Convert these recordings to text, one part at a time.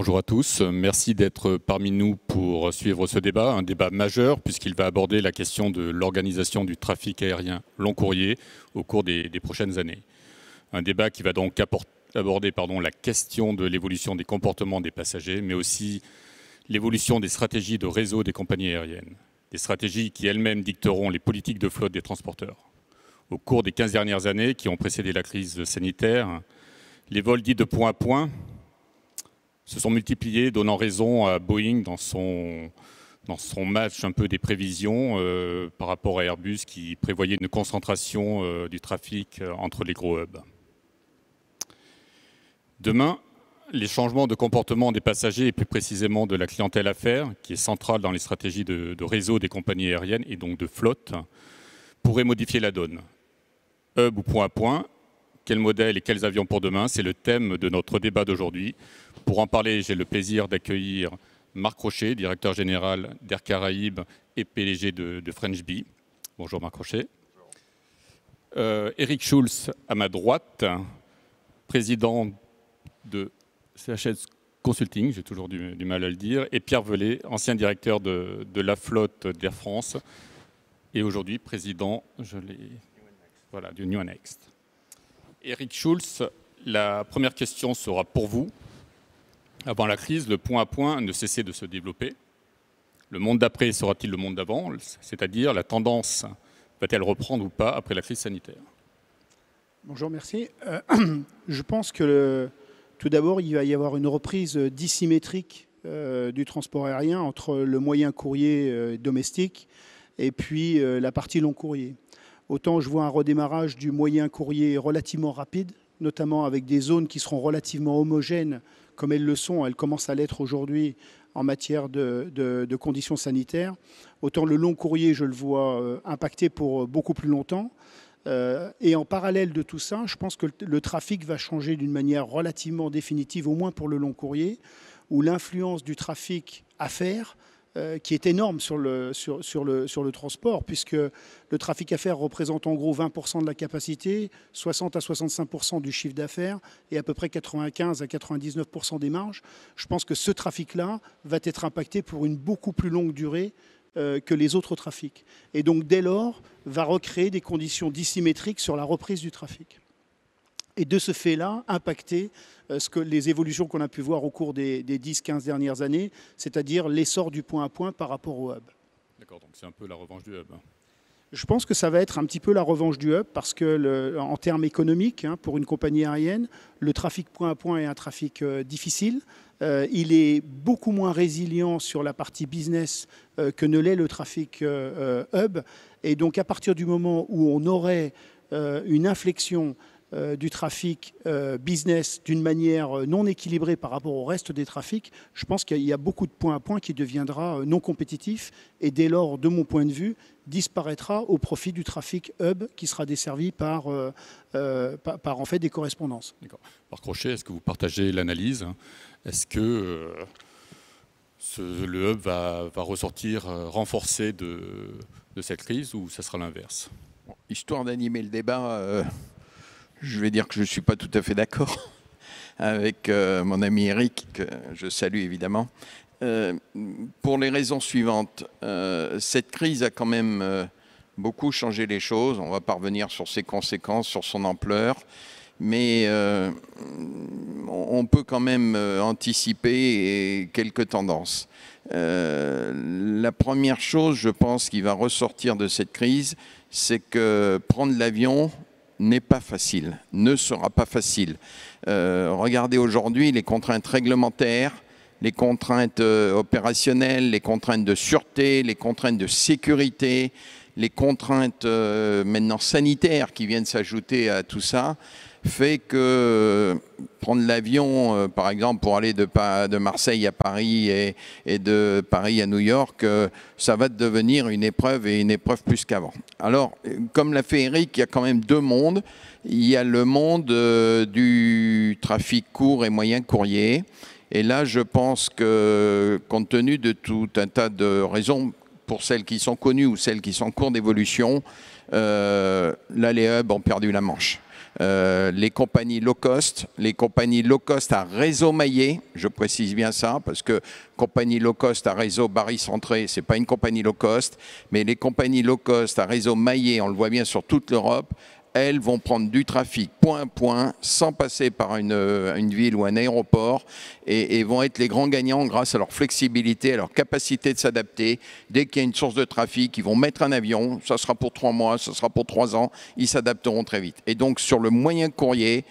Bonjour à tous, merci d'être parmi nous pour suivre ce débat, un débat majeur puisqu'il va aborder la question de l'organisation du trafic aérien long courrier au cours des, prochaines années. Un débat qui va donc aborder pardon, la question de l'évolution des comportements des passagers, mais aussi l'évolution des stratégies de réseau des compagnies aériennes, des stratégies qui elles-mêmes dicteront les politiques de flotte des transporteurs. Au cours des 15 dernières années qui ont précédé la crise sanitaire, les vols dits de point à point, se sont multipliés, donnant raison à Boeing dans son, dans son match un peu des prévisions euh, par rapport à Airbus qui prévoyait une concentration euh, du trafic euh, entre les gros hubs. Demain, les changements de comportement des passagers et plus précisément de la clientèle à faire, qui est centrale dans les stratégies de, de réseau des compagnies aériennes et donc de flotte, pourraient modifier la donne. Hub ou point à point, quel modèle et quels avions pour demain, c'est le thème de notre débat d'aujourd'hui. Pour en parler, j'ai le plaisir d'accueillir Marc Rocher, directeur général d'Air Caraïbes et PDG de, French Bee. Bonjour Marc Rocher. Eric euh, Schulz à ma droite, président de CHS Consulting, j'ai toujours du, mal à le dire, et Pierre Velay, ancien directeur de, la flotte d'Air France et aujourd'hui président voilà, du New Next. Eric Schulz, la première question sera pour vous. Avant la crise, le point à point ne cessait de se développer. Le monde d'après sera-t-il le monde d'avant C'est-à-dire la tendance va-t-elle reprendre ou pas après la crise sanitaire Bonjour, merci. Euh, je pense que tout d'abord, il va y avoir une reprise dissymétrique euh, du transport aérien entre le moyen courrier euh, domestique et puis la partie long courrier. Autant je vois un redémarrage du moyen courrier relativement rapide, notamment avec des zones qui seront relativement homogènes comme elles le sont, elles commencent à l'être aujourd'hui en matière de, conditions sanitaires, autant le long courrier, je le vois euh, impacté pour euh, beaucoup plus longtemps. Euh, et en parallèle de tout ça, je pense que le, trafic va changer d'une manière relativement définitive, au moins pour le long courrier, où l'influence du trafic à faire euh, qui est énorme sur le, le, sur le transport, puisque le trafic à faire représente en gros 20% de la capacité, 60 à 65% du chiffre d'affaires et à peu près 95 à 99% des marges. Je pense que ce trafic-là va être impacté pour une beaucoup plus longue durée euh, que les autres trafics. Et donc, dès lors, va recréer des conditions dissymétriques sur la reprise du trafic et de ce fait-là impacter euh, ce que les évolutions qu'on a pu voir au cours des, 10-15 dernières années, c'est-à-dire l'essor du point à point par rapport au hub. D'accord, donc c'est un peu la revanche du hub. Je pense que ça va être un petit peu la revanche du hub parce que, en termes économiques, hein, pour une compagnie aérienne, le trafic point à point est un trafic euh, difficile. Euh, il est beaucoup moins résilient sur la partie business que ne l'est le trafic hub. Et donc, à partir du moment où on aurait une inflexion euh, du trafic euh, business d'une manière euh, non équilibrée par rapport au reste des trafics, je pense qu'il y a beaucoup de points à point qui deviendra non compétitif et dès lors, de mon point de vue, disparaîtra au profit du trafic hub qui sera desservi par, par, en fait des correspondances. Par crochet, est-ce que vous partagez l'analyse hein Est-ce que le hub va, ressortir renforcé de, cette crise ou ce sera l'inverse Histoire d'animer le débat je vais dire que je ne suis pas tout à fait d'accord avec euh, mon ami Eric, que je salue évidemment, euh, pour les raisons suivantes. Euh, cette crise a quand même beaucoup changé les choses. On va parvenir sur ses conséquences, sur son ampleur. Mais on peut quand même anticiper quelques tendances. la première chose, je pense, qui va ressortir de cette crise, c'est que prendre l'avion, n'est pas facile, ne sera pas facile. Euh, regardez aujourd'hui les contraintes réglementaires, les contraintes euh, opérationnelles, les contraintes de sûreté, les contraintes de sécurité, les contraintes euh, maintenant sanitaires qui viennent s'ajouter à tout ça fait que euh, prendre l'avion, euh, par exemple, pour aller de, Marseille à Paris et, de Paris à New York, euh, ça va devenir une épreuve et une épreuve plus qu'avant. Alors, comme l'a fait Eric, il y a quand même deux mondes. Il y a le monde du trafic court et moyen courrier. Et là, je pense que, compte tenu de tout un tas de raisons, pour celles qui sont connues ou celles qui sont en cours d'évolution, là, les hubs ont perdu la manche. Euh, les compagnies low cost, les compagnies low cost à réseau maillé, je précise bien ça, parce que compagnie low cost à réseau baril centré, c'est pas une compagnie low cost, mais les compagnies low cost à réseau maillé, on le voit bien sur toute l'Europe, elles vont prendre du trafic point à point, sans passer par euh, une, ville ou un aéroport, et, et, vont être les grands gagnants grâce à leur flexibilité, à leur capacité de s'adapter. Dès qu'il y a une source de trafic, ils vont mettre un avion, ça sera pour trois mois, ça sera pour trois ans, ils s'adapteront très vite. Et donc sur le moyen courrier,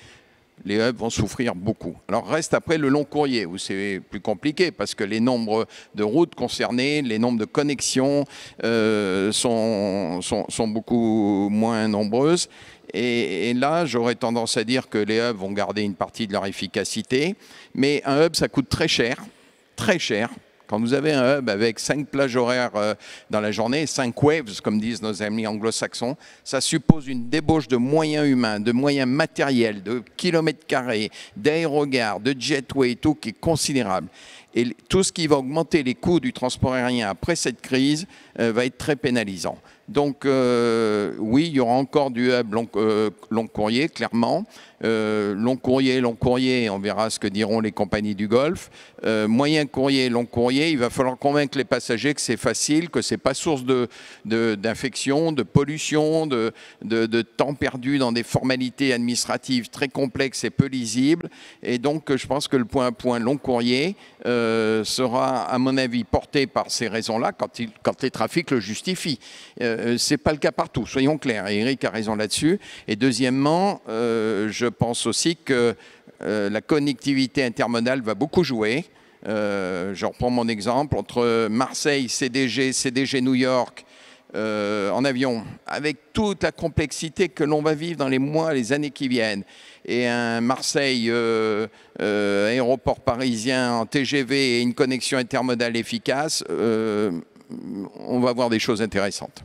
les hubs vont souffrir beaucoup. Alors reste après le long courrier, où c'est plus compliqué, parce que les nombres de routes concernées, les nombres de connexions euh, sont, sont, beaucoup moins nombreuses. et là, j'aurais tendance à dire que les hubs vont garder une partie de leur efficacité, mais un hub, ça coûte très cher, très cher. Quand vous avez un hub avec cinq plages horaires euh, dans la journée, cinq waves, comme disent nos amis anglo-saxons, ça suppose une débauche de moyens humains, de moyens matériels, de kilomètres carrés, d'aérogares, de jetway, tout qui est considérable. Et tout ce qui va augmenter les coûts du transport aérien après cette crise euh, va être très pénalisant. Donc euh, oui, il y aura encore du euh, long, courrier, clairement. Euh, long courrier, long courrier, on verra ce que diront les compagnies du Golfe. moyen courrier, long courrier, il va falloir convaincre les passagers que c'est facile, que c'est pas source d'infection, de, d'infection, de, pollution, de, de, temps perdu dans des formalités administratives très complexes et peu lisibles. Et donc je pense que le point à point long courrier sera, à mon avis, porté par ces raisons-là quand, quand les trafics le justifient. Euh, euh, c'est pas le cas partout, soyons clairs. Eric a raison là-dessus. Et deuxièmement, euh, je pense aussi que la connectivité intermodale va beaucoup jouer. je reprends mon exemple entre Marseille, CDG, CDG New York. en avion, avec toute la complexité que l'on va vivre dans les mois, les années qui viennent, et un Marseille aéroport parisien en TGV et une connexion intermodale efficace, on va voir des choses intéressantes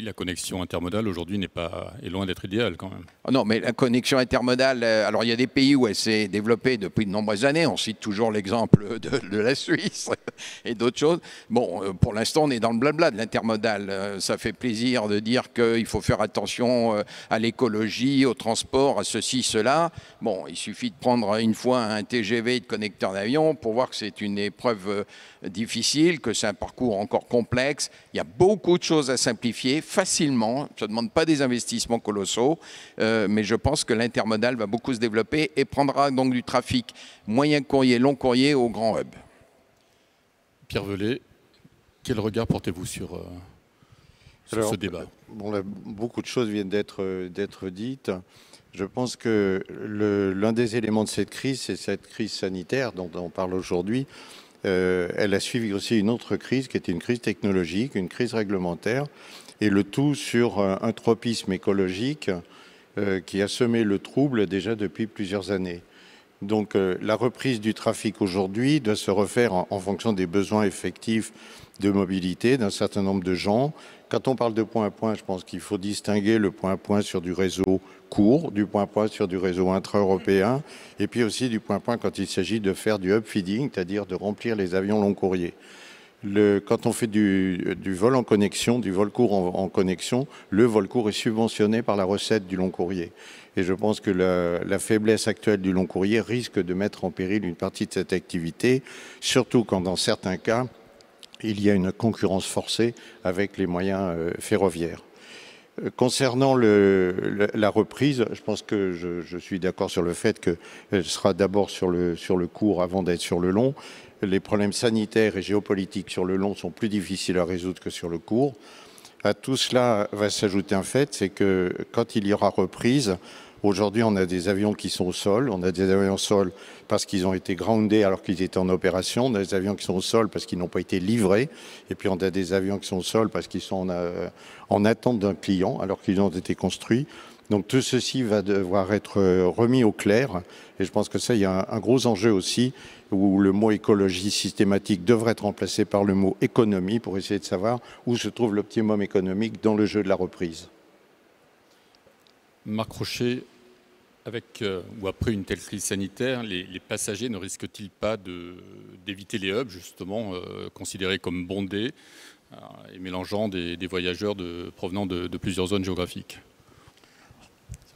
la connexion intermodale aujourd'hui n'est pas est loin d'être idéale quand même. Ah non, mais la connexion intermodale, euh, alors il y a des pays où elle s'est développée depuis de nombreuses années. On cite toujours l'exemple de, de, la Suisse et d'autres choses. Bon, euh, pour l'instant, on est dans le blabla de l'intermodale. Euh, ça fait plaisir de dire qu'il faut faire attention à l'écologie, au transport, à ceci, cela. Bon, il suffit de prendre une fois un TGV de connecteur d'avion pour voir que c'est une épreuve difficile, que c'est un parcours encore complexe. Il y a beaucoup de choses à simplifier facilement. Ça ne demande pas des investissements colossaux, euh, mais je pense que l'intermodal va beaucoup se développer et prendra donc du trafic moyen courrier, long courrier au grand hub. Pierre Velay, quel regard portez-vous sur, euh, ce débat Beaucoup de choses viennent d'être euh, dites. Je pense que l'un des éléments de cette crise, c'est cette crise sanitaire dont on parle aujourd'hui. elle a suivi aussi une autre crise qui est une crise technologique, une crise réglementaire et le tout sur un tropisme écologique euh, qui a semé le trouble déjà depuis plusieurs années. Donc euh, la reprise du trafic aujourd'hui doit se refaire en, fonction des besoins effectifs de mobilité d'un certain nombre de gens. Quand on parle de point à point, je pense qu'il faut distinguer le point à point sur du réseau court, du point à point sur du réseau intra-européen, et puis aussi du point à point quand il s'agit de faire du hub feeding, c'est-à-dire de remplir les avions long courriers quand on fait du, vol en connexion, du vol court en, connexion, le vol court est subventionné par la recette du long courrier. Et je pense que la, faiblesse actuelle du long courrier risque de mettre en péril une partie de cette activité, surtout quand dans certains cas, il y a une concurrence forcée avec les moyens euh, ferroviaires. Euh, concernant la reprise, je pense que je, suis d'accord sur le fait qu'elle euh, sera d'abord sur le, sur le court avant d'être sur le long les problèmes sanitaires et géopolitiques sur le long sont plus difficiles à résoudre que sur le court. À tout cela va s'ajouter un fait, c'est que quand il y aura reprise, aujourd'hui on a des avions qui sont au sol, on a des avions au sol parce qu'ils ont été groundés alors qu'ils étaient en opération, on a des avions qui sont au sol parce qu'ils n'ont pas été livrés, et puis on a des avions qui sont au sol parce qu'ils sont en, euh, en attente d'un client alors qu'ils ont été construits. Donc tout ceci va devoir être euh, remis au clair. Et je pense que ça, il y a un, gros enjeu aussi, où le mot écologie systématique devrait être remplacé par le mot économie pour essayer de savoir où se trouve l'optimum économique dans le jeu de la reprise. Marc Rocher, avec euh, ou après une telle crise sanitaire, les, passagers ne risquent-ils pas d'éviter les hubs, justement, euh, considérés comme bondés et mélangeant des, voyageurs provenant de plusieurs zones géographiques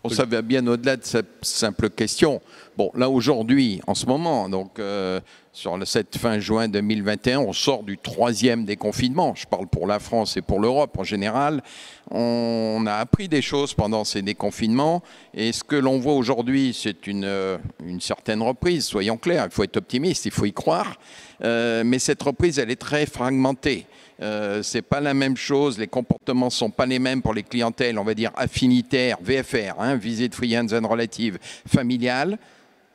on ça bien au-delà de cette simple question. Bon, là aujourd'hui, en ce moment, donc euh, sur le 7 fin juin 2021, on sort du troisième déconfinement. Je parle pour la France et pour l'Europe en général. On a appris des choses pendant ces déconfinements et ce que l'on voit aujourd'hui, c'est une, euh, une, certaine reprise. Soyons clairs, il faut être optimiste, il faut y croire. Euh, mais cette reprise, elle est très fragmentée. Ce euh, c'est pas la même chose. Les comportements sont pas les mêmes pour les clientèles, on va dire affinitaires, VFR, hein, visite free and relative, familiale,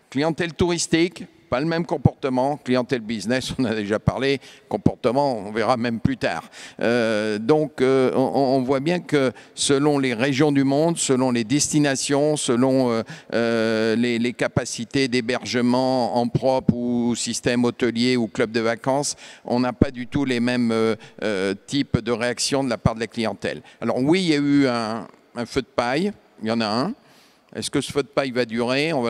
clientèle touristique, pas le même comportement. Clientèle business, on a déjà parlé. Comportement, on verra même plus tard. Euh, donc, euh, on, voit bien que selon les régions du monde, selon les destinations, selon euh, les, capacités d'hébergement en propre ou système hôtelier ou club de vacances, on n'a pas du tout les mêmes types de réactions de la part de la clientèle. Alors oui, il y a eu un feu de paille, il y en a un. Est-ce que ce feu de paille va durer on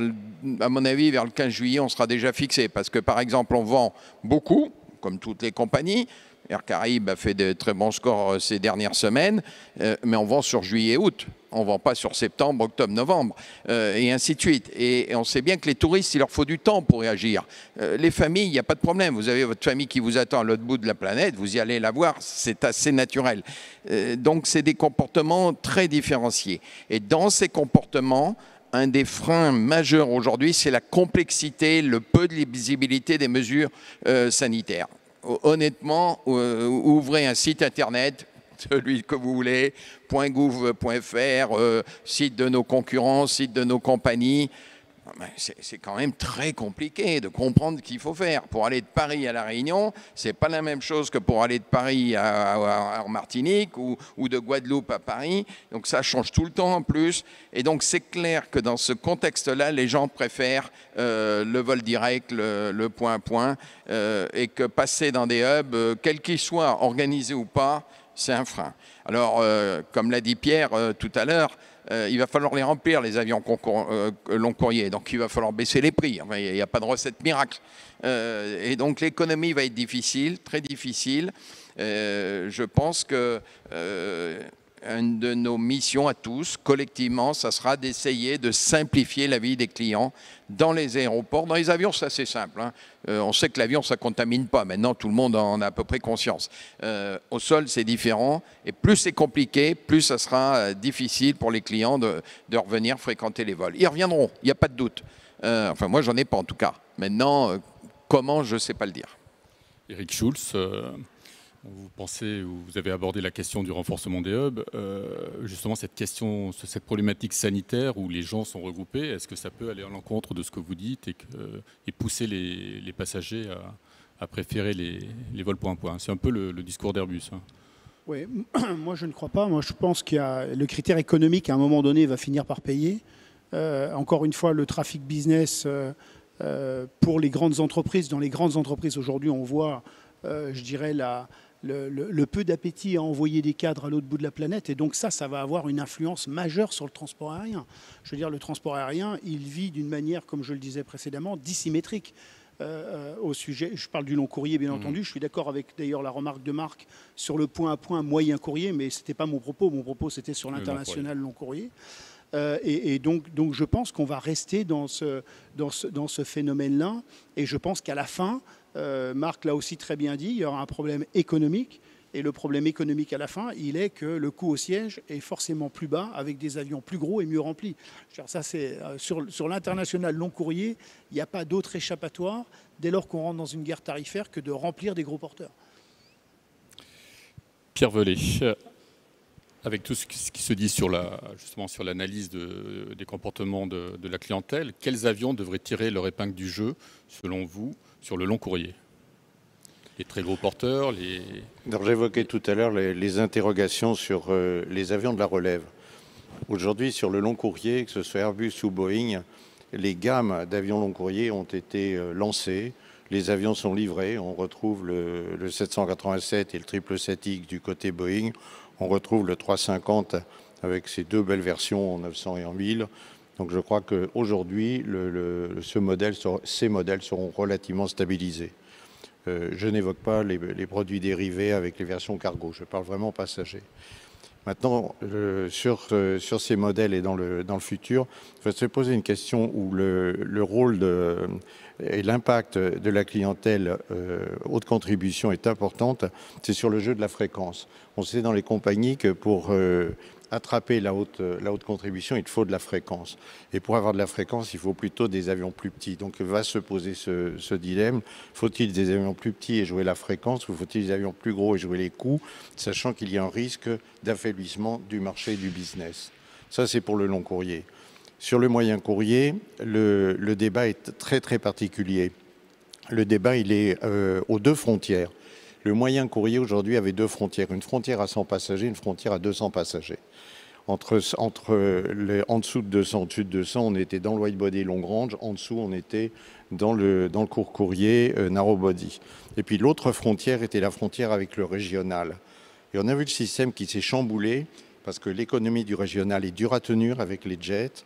À mon avis, vers le 15 juillet, on sera déjà fixé. Parce que, par exemple, on vend beaucoup, comme toutes les compagnies, Air Caraïbes a fait de très bons scores euh, ces dernières semaines, euh, mais on vend sur juillet-août. On ne vend pas sur septembre, octobre, novembre, euh, et ainsi de suite. Et, on sait bien que les touristes, il leur faut du temps pour réagir. les familles, il n'y a pas de problème. Vous avez votre famille qui vous attend à l'autre bout de la planète, vous y allez la voir, c'est assez naturel. donc, c'est des comportements très différenciés. Et dans ces comportements, un des freins majeurs aujourd'hui, c'est la complexité, le peu de lisibilité des mesures sanitaires honnêtement, euh, ouvrez un site internet, celui que vous voulez, .gouv.fr, euh, site de nos concurrents, site de nos compagnies. Ah, c'est quand même très compliqué de comprendre ce qu'il faut faire. Pour aller de Paris à La Réunion, c'est pas la même chose que pour aller de Paris à, Martinique ou, de Guadeloupe à Paris. Donc ça change tout le temps en plus. Et donc c'est clair que dans ce contexte-là, les gens préfèrent euh, le vol direct, le, point à point, euh, et que passer dans des hubs, euh, quel quels qu'ils soient, organisés ou pas, c'est un frein. Alors, comme l'a dit Pierre tout à l'heure, euh, il va falloir les remplir, les avions euh, long courrier. Donc il va falloir baisser les prix. Il n'y a pas de recette miracle. Euh, et donc l'économie va être difficile, très difficile. je pense que une de nos missions à tous, collectivement, ça sera d'essayer de simplifier la vie des clients dans les aéroports. Dans les avions, c'est assez simple. Hein. Euh, on sait que l'avion, ça ne contamine pas. Maintenant, tout le monde en a à peu près conscience. Euh, au sol, c'est différent. Et plus c'est compliqué, plus ça sera euh, difficile pour les clients de, revenir fréquenter les vols. Ils reviendront, il n'y a pas de doute. enfin, moi, j'en ai pas en tout cas. Maintenant, comment, je ne sais pas le dire. Eric Schulz, vous pensez, vous avez abordé la question du renforcement des hubs. Euh, justement, cette question, cette problématique sanitaire où les gens sont regroupés, est-ce que ça peut aller à l'encontre de ce que vous dites et, que, euh, et pousser les, passagers à, préférer les, vols point à point C'est un peu le, discours d'Airbus. Hein. Oui, moi je ne crois pas. Moi je pense qu'il y a le critère économique à un moment donné va finir par payer. Euh, encore une fois, le trafic business pour les grandes entreprises. Dans les grandes entreprises aujourd'hui, on voit, je dirais, la, le, peu d'appétit à envoyer des cadres à l'autre bout de la planète. Et donc ça, ça va avoir une influence majeure sur le transport aérien. Je veux dire, le transport aérien, il vit d'une manière, comme je le disais précédemment, dissymétrique. Euh, euh, au sujet, je parle du long courrier bien mhm. entendu, je suis d'accord avec d'ailleurs la remarque de Marc sur le point à point moyen courrier, mais ce n'était pas mon propos, mon propos c'était sur l'international long courrier. Euh, et, donc, donc je pense qu'on va rester dans ce, dans ce phénomène-là, et je pense qu'à la fin, euh, Marc l'a aussi très bien dit, il y aura un problème économique. Et le problème économique à la fin, il est que le coût au siège est forcément plus bas avec des avions plus gros et mieux remplis. Ça, c'est euh, sur, l'international long courrier, il n'y a pas d'autre échappatoire dès lors qu'on rentre dans une guerre tarifaire que de remplir des gros porteurs. Pierre Velay, euh, avec tout ce qui se dit sur justement sur l'analyse des comportements de la clientèle, quels avions devraient tirer leur épingle du jeu, selon vous sur le long courrier. Les très gros porteurs, les... J'évoquais tout à l'heure les, interrogations sur euh, les avions de la relève. Aujourd'hui, sur le long courrier, que ce soit Airbus ou Boeing, les gammes d'avions long courrier ont été euh, lancées. Les avions sont livrés. On retrouve le, le 787 et le 777X du côté Boeing. On retrouve le 350 avec ses deux belles versions en 900 et en 1000. Donc je crois qu'aujourd'hui, ce modèle, ces modèles seront relativement stabilisés. Euh, je n'évoque pas les, produits dérivés avec les versions cargo, je parle vraiment passager. Maintenant, euh, sur, euh, sur, ces modèles et dans le, dans le futur, je vais se poser une question où le, le rôle de, et l'impact de la clientèle euh, haute contribution est importante, c'est sur le jeu de la fréquence. On sait dans les compagnies que pour euh, attraper la haute, contribution, il faut de la fréquence. Et pour avoir de la fréquence, il faut plutôt des avions plus petits. Donc va se poser ce, ce dilemme. Faut-il des avions plus petits et jouer la fréquence ou faut-il des avions plus gros et jouer les coûts, sachant qu'il y a un risque d'affaiblissement du marché et du business Ça, c'est pour le long courrier. Sur le moyen courrier, le, débat est très très particulier. Le débat, il est euh, aux deux frontières. Le moyen courrier aujourd'hui avait deux frontières, une frontière à 100 passagers, une frontière à 200 passagers. Entre, en dessous de 200, au-dessus de 200, on était dans le wide body long range, en dessous, on était dans le, court courrier euh, narrow body. Et puis l'autre frontière était la frontière avec le régional. Et on a vu le système qui s'est chamboulé parce que l'économie du régional est dure à tenir avec les jets.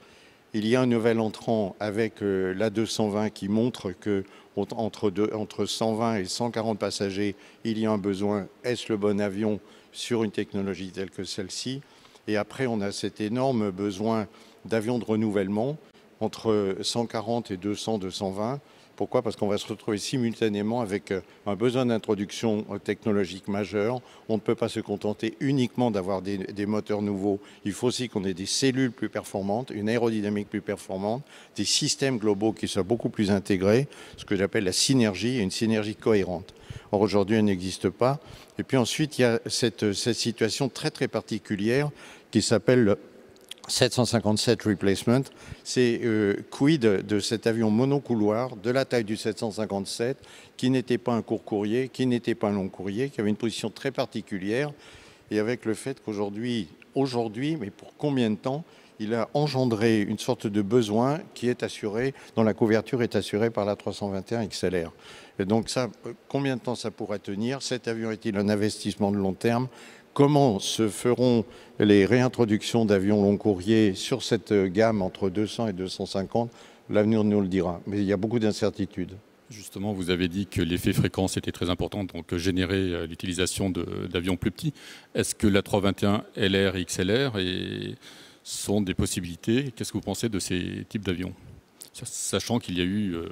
Il y a un nouvel entrant avec euh, l'A220 qui montre que entre, 120 et 140 passagers, il y a un besoin. Est-ce le bon avion sur une technologie telle que celle-ci Et après, on a cet énorme besoin d'avions de renouvellement entre 140 et 200, 220. Pourquoi Parce qu'on va se retrouver simultanément avec euh, un besoin d'introduction euh, technologique majeur. On ne peut pas se contenter uniquement d'avoir des, moteurs nouveaux. Il faut aussi qu'on ait des cellules plus performantes, une aérodynamique plus performante, des systèmes globaux qui soient beaucoup plus intégrés, ce que j'appelle la synergie, une synergie cohérente. Or, aujourd'hui, elle n'existe pas. Et puis ensuite, il y a cette, cette situation très très particulière qui s'appelle 757 Replacement, c'est euh, quid de cet avion monocouloir de la taille du 757 qui n'était pas un court courrier, qui n'était pas un long courrier, qui avait une position très particulière et avec le fait qu'aujourd'hui, aujourd'hui, mais pour combien de temps, il a engendré une sorte de besoin qui est assuré, dont la couverture est assurée par la 321 XLR. Et donc ça, euh, combien de temps ça pourra tenir Cet avion est-il un investissement de long terme comment se feront les réintroductions d'avions long courrier sur cette gamme entre 200 et 250, l'avenir nous le dira. Mais il y a beaucoup d'incertitudes. Justement, vous avez dit que l'effet fréquence était très important, donc générer euh, l'utilisation d'avions plus petits. Est-ce que la 321 LR et XLR sont des possibilités Qu'est-ce que vous pensez de ces types d'avions Sachant qu'il y a eu euh,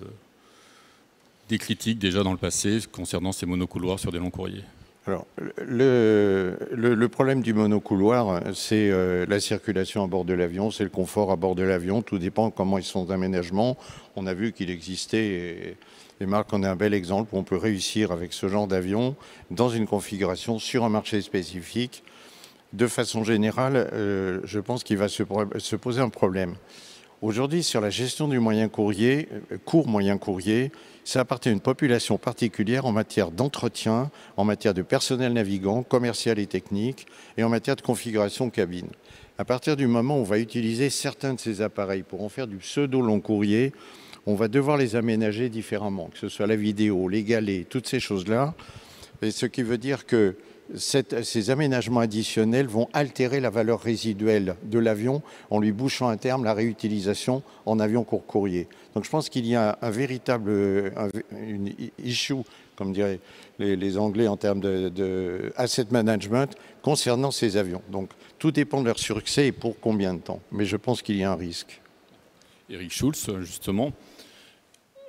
des critiques déjà dans le passé concernant ces monocouloirs sur des longs courriers. Alors, le, problème du monocouloir, c'est euh, la circulation à bord de l'avion, c'est le confort à bord de l'avion. Tout dépend comment ils sont d'aménagement. On a vu qu'il existait, et les marques en est un bel exemple, où on peut réussir avec ce genre d'avion dans une configuration sur un marché spécifique. De façon générale, euh, je pense qu'il va se poser un problème. Aujourd'hui, sur la gestion du moyen courrier, euh, court moyen courrier, ça appartient à une population particulière en matière d'entretien, en matière de personnel navigant, commercial et technique, et en matière de configuration cabine. À partir du moment où on va utiliser certains de ces appareils pour en faire du pseudo-long courrier, on va devoir les aménager différemment, que ce soit la vidéo, les galets, toutes ces choses-là. Ce qui veut dire que ces aménagements additionnels vont altérer la valeur résiduelle de l'avion en lui bouchant à terme la réutilisation en avion court courrier. Donc je pense qu'il y a un, véritable une issue, comme diraient les, Anglais en termes de, asset management, concernant ces avions. Donc tout dépend de leur succès et pour combien de temps. Mais je pense qu'il y a un risque. Eric Schulz, justement.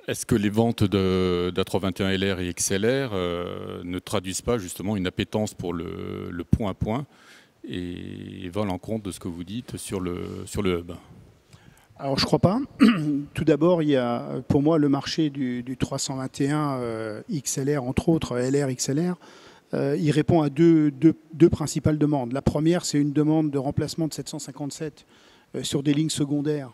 Est-ce que les ventes d'A321LR et XLR euh, ne traduisent pas justement une appétence pour le, le point à point et, et en compte de ce que vous dites sur le, sur le hub alors je crois pas. Tout d'abord, il y a pour moi le marché du, 321 euh, XLR, entre autres euh, LR, XLR. Euh, il répond à deux, principales demandes. La première, c'est une demande de remplacement de 757 sur des lignes secondaires,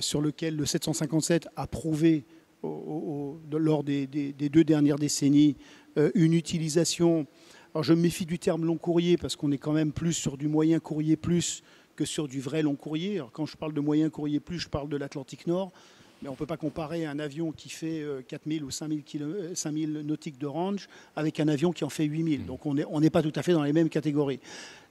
sur lequel le 757 a prouvé lors des, deux dernières décennies une utilisation. Alors je me méfie du terme long courrier parce qu'on est quand même plus sur du moyen courrier plus que sur du vrai long courrier. quand je parle de moyen courrier plus, je parle de l'Atlantique Nord. Mais on ne peut pas comparer un avion qui fait 4000 euh, ou 5000, km, 5000 nautiques de range avec un avion qui en fait 8000. Mmh. Donc on n'est pas tout à fait dans les mêmes catégories.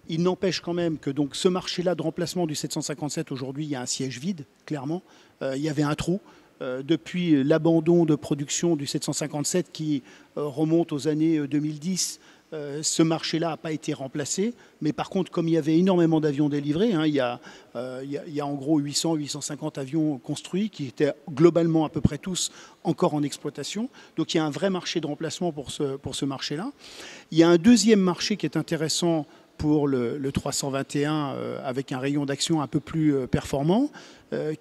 Il n'empêche quand même que donc, ce marché-là de remplacement du 757, aujourd'hui, il y a un siège vide, clairement. Euh, il y avait un trou. Euh, depuis l'abandon de production du 757 qui remonte aux années 2010, euh, ce marché-là n'a pas été remplacé, mais par contre, comme il y avait énormément d'avions délivrés, hein, euh, il, y a, en gros 800-850 avions construits qui étaient globalement à peu près tous encore en exploitation. Donc il y a un vrai marché de remplacement pour ce, pour ce marché-là. Il y a un deuxième marché qui est intéressant pour le, 321 euh, avec un rayon d'action un peu plus performant,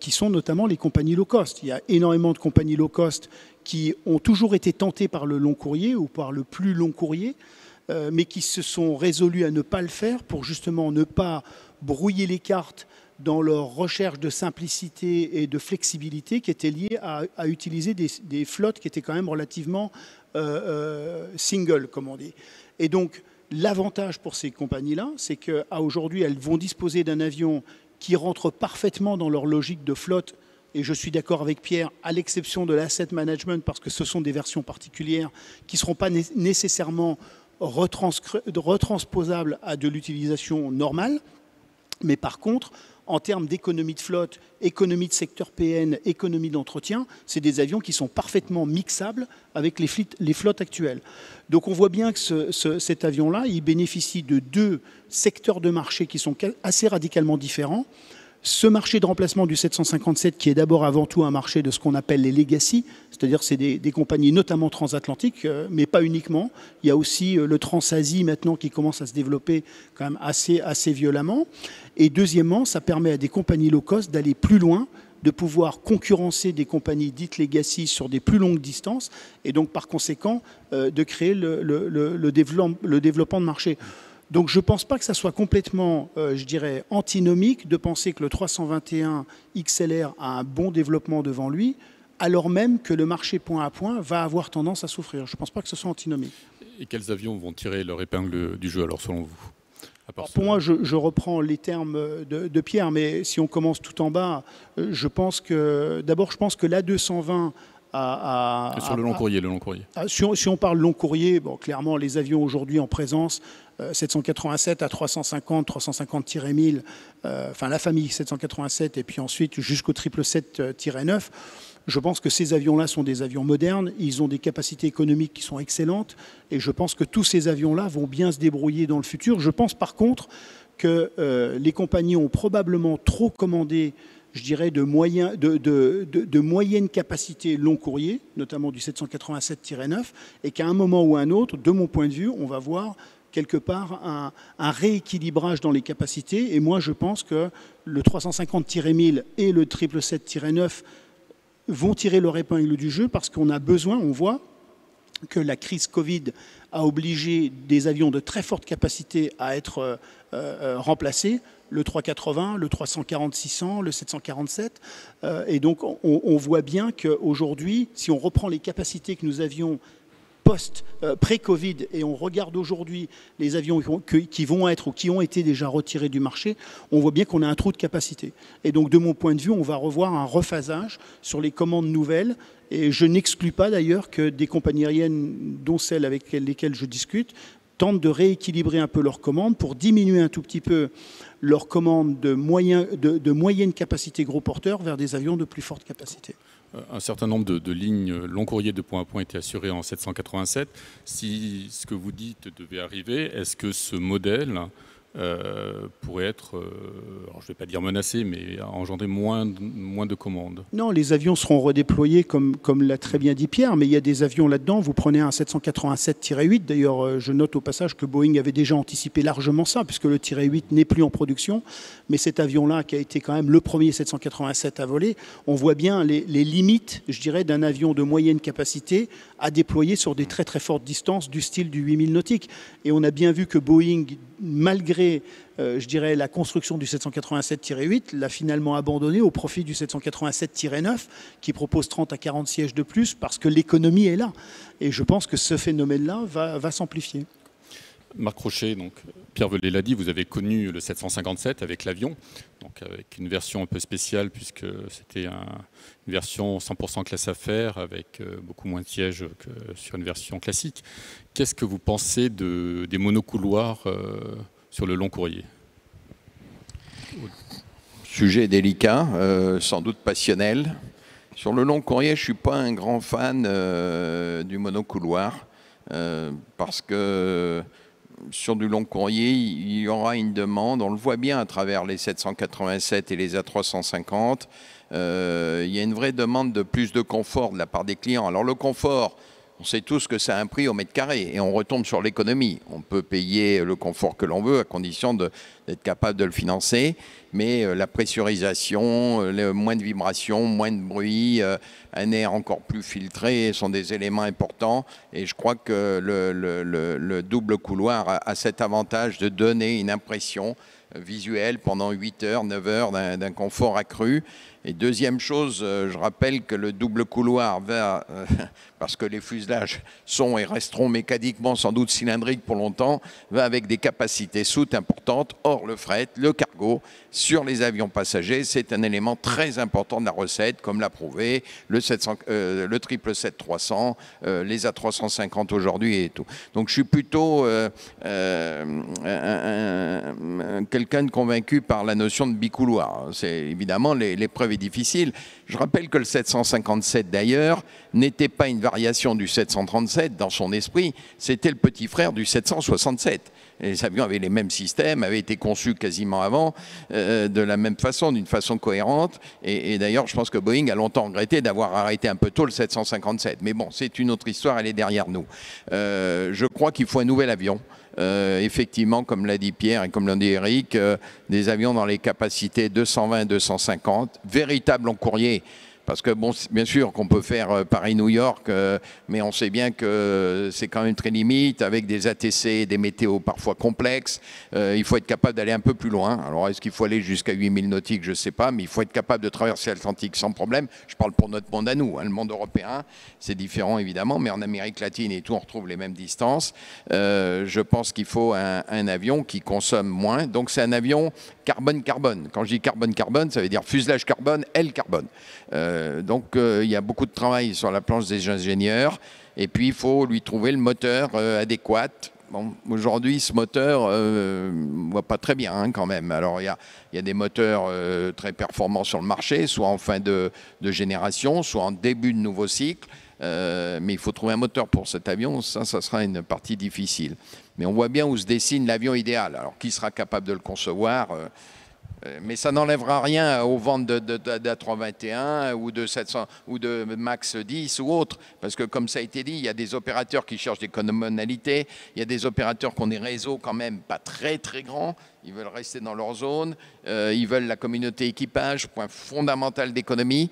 qui sont notamment les compagnies low cost. Il y a énormément de compagnies low cost qui ont toujours été tentées par le long courrier ou par le plus long courrier. Euh, mais qui se sont résolus à ne pas le faire pour justement ne pas brouiller les cartes dans leur recherche de simplicité et de flexibilité qui était liée à, utiliser des, flottes qui étaient quand même relativement euh, euh, single, comme on dit. Et donc, l'avantage pour ces compagnies-là, c'est qu'à aujourd'hui, elles vont disposer d'un avion qui rentre parfaitement dans leur logique de flotte. Et je suis d'accord avec Pierre, à l'exception de l'asset management, parce que ce sont des versions particulières qui ne seront pas nécessairement retransposable à de l'utilisation normale. Mais par contre, en termes d'économie de flotte, économie de secteur PN, économie d'entretien, c'est des avions qui sont parfaitement mixables avec les, flottes, actuelles. Donc on voit bien que cet avion-là, il bénéficie de deux secteurs de marché qui sont assez radicalement différents. Ce marché de remplacement du 757, qui est d'abord avant tout un marché de ce qu'on appelle les legacy, c'est-à-dire c'est des, compagnies notamment transatlantiques, euh, mais pas uniquement. Il y a aussi euh, le Transasie maintenant qui commence à se développer quand même assez, assez violemment. Et deuxièmement, ça permet à des compagnies low cost d'aller plus loin de pouvoir concurrencer des compagnies dites legacy sur des plus longues distances et donc par conséquent euh, de créer le, le développement de marché. Donc je ne pense pas que ça soit complètement, euh, je dirais, antinomique de penser que le 321 XLR a un bon développement devant lui, alors même que le marché point à point va avoir tendance à souffrir. Je ne pense pas que ce soit antinomique. Et quels avions vont tirer leur épingle du jeu alors selon vous pour moi, je, reprends les termes de, Pierre, mais si on commence tout en bas, euh, je pense que d'abord, je pense que l'A220 a, sur le long courrier, le long courrier. Ah, si, on, si, on, parle long courrier, bon, clairement, les avions aujourd'hui en présence 787 euh, à 350, 350-1000, euh, enfin la famille 787 et puis ensuite jusqu'au 777-9. Euh, je pense que ces avions-là sont des avions modernes, ils ont des capacités économiques qui sont excellentes, et je pense que tous ces avions-là vont bien se débrouiller dans le futur. Je pense par contre que les compagnies ont probablement trop commandé, je dirais, de, moyens de, moyenne capacité long courrier, notamment du 787-9, et qu'à un moment ou à un autre, de mon point de vue, on va voir quelque part un, rééquilibrage dans les capacités. Et moi, je pense que le 350-1000 et le 777-9 vont tirer leur épingle du jeu parce qu'on a besoin, on voit que la crise Covid a obligé des avions de très forte capacité à être euh, euh, remplacés le 380, le 340-600, le 747. Euh, et donc, on, on voit bien qu'aujourd'hui, si on reprend les capacités que nous avions post pré-Covid et on regarde aujourd'hui les avions qui vont être ou qui ont été déjà retirés du marché, on voit bien qu'on a un trou de capacité. Et donc de mon point de vue, on va revoir un refasage sur les commandes nouvelles. Et je n'exclus pas d'ailleurs que des compagnies aériennes, dont celles avec lesquelles je discute, tentent de rééquilibrer un peu leurs commandes pour diminuer un tout petit peu leur commande de, moyen, de, moyenne capacité gros porteur vers des avions de plus forte capacité euh, un certain nombre de, de, lignes euh, long courrier de point à point étaient assurées en 787. Si ce que vous dites devait arriver, est-ce que ce modèle euh, pourrait être, euh, je ne vais pas dire menacé, mais engendrer moins, moins de commandes. Non, les avions seront redéployés, comme, comme l'a très bien dit Pierre, mais il y a des avions là-dedans. Vous prenez un 787-8, d'ailleurs euh, je note au passage que Boeing avait déjà anticipé largement ça, puisque le 8 n'est plus en production, mais cet avion-là, qui a été quand même le premier 787 à voler, on voit bien les, les limites, je dirais, d'un avion de moyenne capacité à déployer sur des très très fortes distances du style du 8000 nautiques. Et on a bien vu que Boeing, malgré euh, je dirais, la construction du 787-8, l'a finalement abandonné au profit du 787-9, qui propose 30 à 40 sièges de plus, parce que l'économie est là. Et je pense que ce phénomène-là va, s'amplifier. Marc Rocher, donc, Pierre Velay l'a dit, vous avez connu le 757 avec l'avion, donc avec une version un peu spéciale puisque c'était une version 100% classe faire avec euh, beaucoup moins de sièges que sur une version classique. Qu'est-ce que vous pensez des monocouloirs euh, sur le long courrier. Sujet délicat, euh, sans doute passionnel. Sur le long courrier, je ne suis pas un grand fan euh, du monocouloir, euh, parce que sur du long courrier, il y aura une demande, on le voit bien à travers les 787 et les A350, il y a une vraie demande de plus de confort de la part des clients. Alors le confort, on sait tous que ça a un prix au mètre carré et on retombe sur l'économie. On peut payer le confort que l'on veut à condition d'être capable de le financer, mais euh, la pressurisation, euh, le moins de vibrations, moins de bruit, euh, un air encore plus filtré sont des éléments importants et je crois que le, double couloir a, cet avantage de donner une impression visuelle pendant 8 heures, 9 heures d'un confort accru. Et deuxième chose, je rappelle que le double couloir va parce que les fuselages sont et resteront mécaniquement sans doute cylindriques pour longtemps, va avec des capacités soutes importantes. hors le fret, le cargo, sur les avions passagers, c'est un élément très important de la recette, comme l'a prouvé le, 700, 777-300, euh, euh, les A350 aujourd'hui et tout. Donc, je suis plutôt euh, quelqu'un de convaincu par la notion de bicouloir. C'est évidemment l'épreuve est difficile. Je rappelle que le 757 d'ailleurs n'était pas une variation du 737 dans son esprit, c'était le petit frère du 767. Les avions avaient les mêmes systèmes, avaient été conçus quasiment avant, euh, de la même façon, d'une façon cohérente. Et, d'ailleurs, je pense que Boeing a longtemps regretté d'avoir arrêté un peu tôt le 757. Mais bon, c'est une autre histoire, elle est derrière nous. Euh, je crois qu'il faut un nouvel avion. Euh, effectivement, comme l'a dit Pierre et comme l'a dit Eric, des avions dans les capacités 220-250, véritable en courrier. Parce que, bon, bien sûr qu'on peut faire euh, Paris-New York, euh, mais on sait bien que c'est quand même très limite, avec des ATC des météos parfois complexes. Euh, il faut être capable d'aller un peu plus loin. Alors, est-ce qu'il faut aller jusqu'à 8000 nautiques Je ne sais pas, mais il faut être capable de traverser l'Atlantique sans problème. Je parle pour notre monde à nous. Hein, le monde européen, c'est différent évidemment, mais en Amérique latine et tout, on retrouve les mêmes distances. je pense qu'il faut un avion qui consomme moins. Donc, c'est un avion carbone-carbone. Quand je dis carbone-carbone, ça veut dire fuselage carbone, aile carbone. Euh, donc euh, il y a beaucoup de travail sur la planche des ingénieurs, et puis il faut lui trouver le moteur euh, adéquat. Bon, aujourd'hui, ce moteur, on ne voit pas très bien hein, quand même. Alors, il y a, y a, des moteurs très performants sur le marché, soit en fin de, génération, soit en début de nouveau cycle. mais il faut trouver un moteur pour cet avion, ça, ça sera une partie difficile. Mais on voit bien où se dessine l'avion idéal. Alors, qui sera capable de le concevoir euh, euh, mais ça n'enlèvera rien aux ventes d'A321 ou de 700 ou de Max 10 ou autres, parce que comme ça a été dit, il y a des opérateurs qui cherchent des commonalités, il y a des opérateurs qui ont des réseaux quand même pas très très grands, ils veulent rester dans leur zone, euh, ils veulent la communauté équipage, point fondamental d'économie.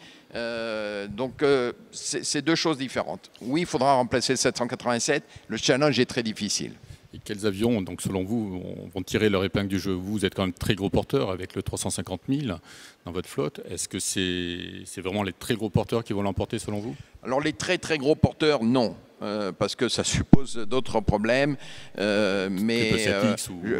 donc c'est deux choses différentes. Oui, il faudra remplacer le 787, le challenge est très difficile quels avions, donc selon vous, vont tirer leur épingle du jeu Vous, vous êtes quand même très gros porteur avec le 350 000 dans votre flotte. Est-ce que c'est vraiment les très gros porteurs qui vont l'emporter selon vous Alors les très très gros porteurs, non. Euh, parce que ça suppose d'autres problèmes. Euh, mais euh,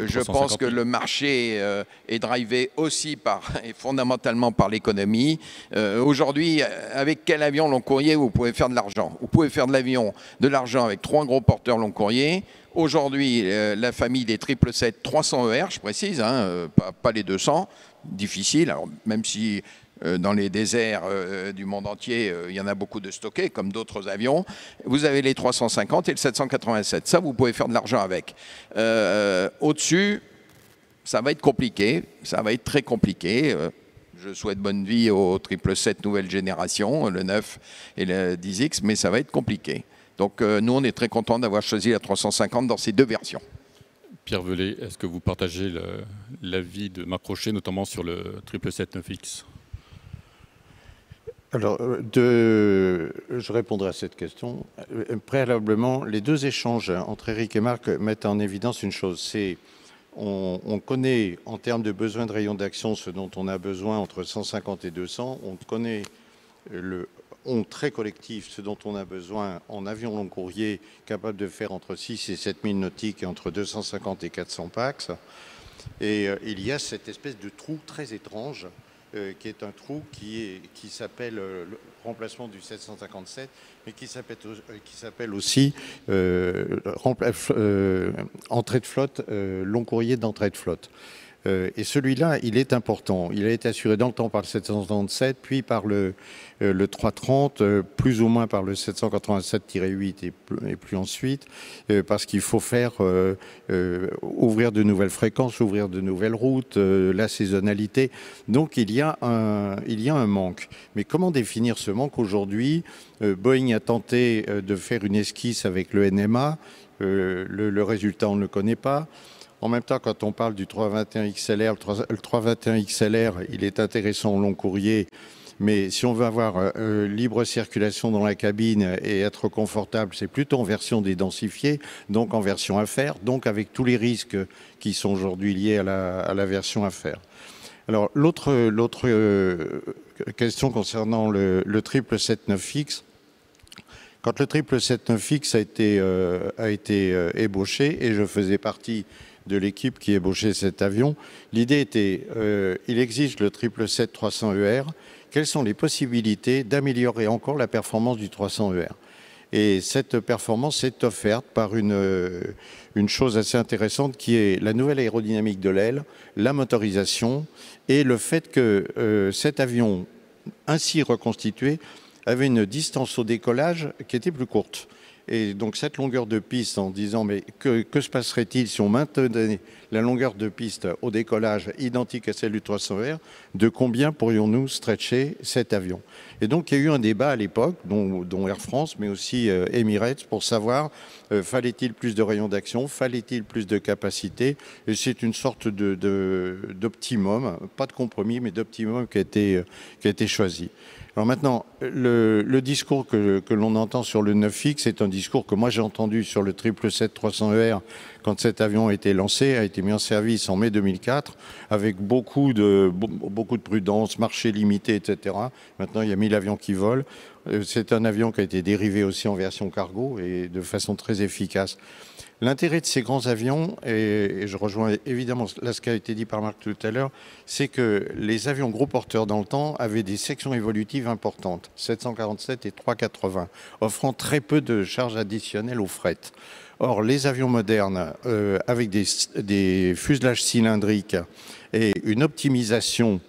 je, pense que le marché est drivé aussi par, et fondamentalement par l'économie. Aujourd'hui, avec quel avion long courrier vous pouvez faire de l'argent Vous pouvez faire de l'avion, de l'argent avec trois gros porteurs long courrier. Aujourd'hui, la famille des 777 300 ER, je précise, hein, pas, pas les 200, difficile, alors même si euh, dans les déserts euh, euh, du monde entier, il y en a beaucoup de stockés, comme d'autres avions. Vous avez les 350 et le 787. Ça, vous pouvez faire de l'argent avec. Au-dessus, ça va être compliqué. Ça va être très compliqué. Je souhaite bonne vie au 777 nouvelle génération, le 9 et le 10X, mais ça va être compliqué. Donc nous, on est très content d'avoir choisi la 350 dans ces deux versions. Pierre Velay, est-ce que vous partagez l'avis de m'accrocher, notamment sur le 777-9X alors, euh, de, je répondrai à cette question. Euh, préalablement, les deux échanges entre Eric et Marc mettent en évidence une chose, c'est on, connaît en termes de besoin de rayons d'action ce dont on a besoin entre 150 et 200. On connaît le on très collectif ce dont on a besoin en avion long courrier capable de faire entre 6 et 7000 nautiques et entre 250 et 400 pax. Et euh, il y a cette espèce de trou très étrange euh, qui est un trou qui, qui s'appelle euh, le remplacement du 757, mais qui s'appelle, euh, qui s'appelle aussi entrée de flotte, long courrier d'entrée de flotte. Euh, et celui-là, il est important. Il a été assuré dans le temps par le 737, puis par le, 330, euh, euh, plus ou moins par le 787-8 et, plus ensuite, parce qu'il faut faire ouvrir de nouvelles fréquences, ouvrir de nouvelles routes, la saisonnalité. Donc il y, a un, manque. Mais comment définir ce manque aujourd'hui Boeing a tenté de faire une esquisse avec le NMA. le, le résultat, on ne le connaît pas. En même temps, quand on parle du 321 XLR, le 321 XLR, il est intéressant au long courrier. Mais si on veut avoir euh, euh, libre circulation dans la cabine et être confortable, c'est plutôt en version dédensifiée, donc en version affaire, donc avec tous les risques qui sont aujourd'hui liés à la, à version affaire. Alors l'autre euh, question concernant le, le 79 x quand le 7779 x a a été ébauché, et je faisais partie de l'équipe qui ébauchait cet avion. L'idée était, euh, il existe le 777-300ER, e quelles sont les possibilités d'améliorer encore la performance du 300ER e et cette performance est offerte par euh, une, chose assez intéressante qui est la nouvelle aérodynamique de l'aile, la motorisation et le fait que euh, cet avion ainsi reconstitué avait une distance au décollage qui était plus courte. Et donc cette longueur de piste en disant mais que, se passerait-il si on maintenait la longueur de piste au décollage identique à celle du 300R, de combien pourrions-nous stretcher cet avion Et donc il y a eu un débat à l'époque, dont, Air France, mais aussi euh, Emirates, pour savoir euh, fallait-il plus de rayons d'action, fallait-il plus de capacité Et c'est une sorte d'optimum, pas de compromis, mais d'optimum qui, a été, euh, qui a été choisi. Alors maintenant, le, le discours que, que l'on entend sur le 9X est un discours que moi j'ai entendu sur le 777-300ER e quand cet avion a été lancé, a été mis en service en mai 2004, avec beaucoup de, beaucoup de prudence, marché limité, etc. Maintenant, il y a 1000 avions qui volent. Euh, c'est un avion qui a été dérivé aussi en version cargo et de façon très efficace. L'intérêt de ces grands avions, et je rejoins évidemment ce qui a été dit par Marc tout à l'heure, c'est que les avions gros porteurs dans le temps avaient des sections évolutives importantes, 747 et 380, offrant très peu de charges additionnelles aux frettes. Or, les avions modernes, euh, avec des, fuselages cylindriques et une optimisation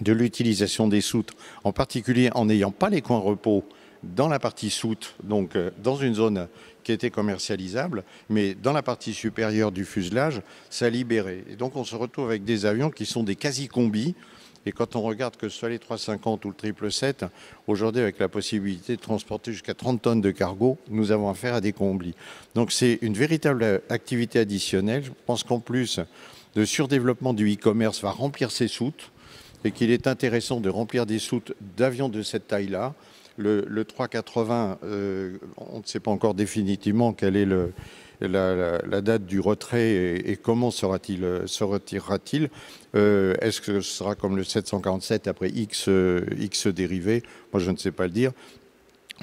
de l'utilisation des soutes, en particulier en n'ayant pas les coins repos dans la partie soute, donc euh, dans une zone qui était commercialisable, mais dans la partie supérieure du fuselage, ça libérait. Et donc on se retrouve avec des avions qui sont des quasi-combis. Et quand on regarde que ce soit les 350 ou le 777, aujourd'hui avec la possibilité de transporter jusqu'à 30 tonnes de cargo, nous avons affaire à des combis. Donc c'est une véritable activité additionnelle. Je pense qu'en plus, le surdéveloppement du e-commerce va remplir ses soutes et qu'il est intéressant de remplir des soutes d'avions de cette taille-là le, 380, euh, on ne sait pas encore définitivement quelle est la, date du retrait et, comment sera-t-il, euh, se retirera-t-il euh, Est-ce que ce sera comme le 747 après X, X dérivé Moi, je ne sais pas le dire.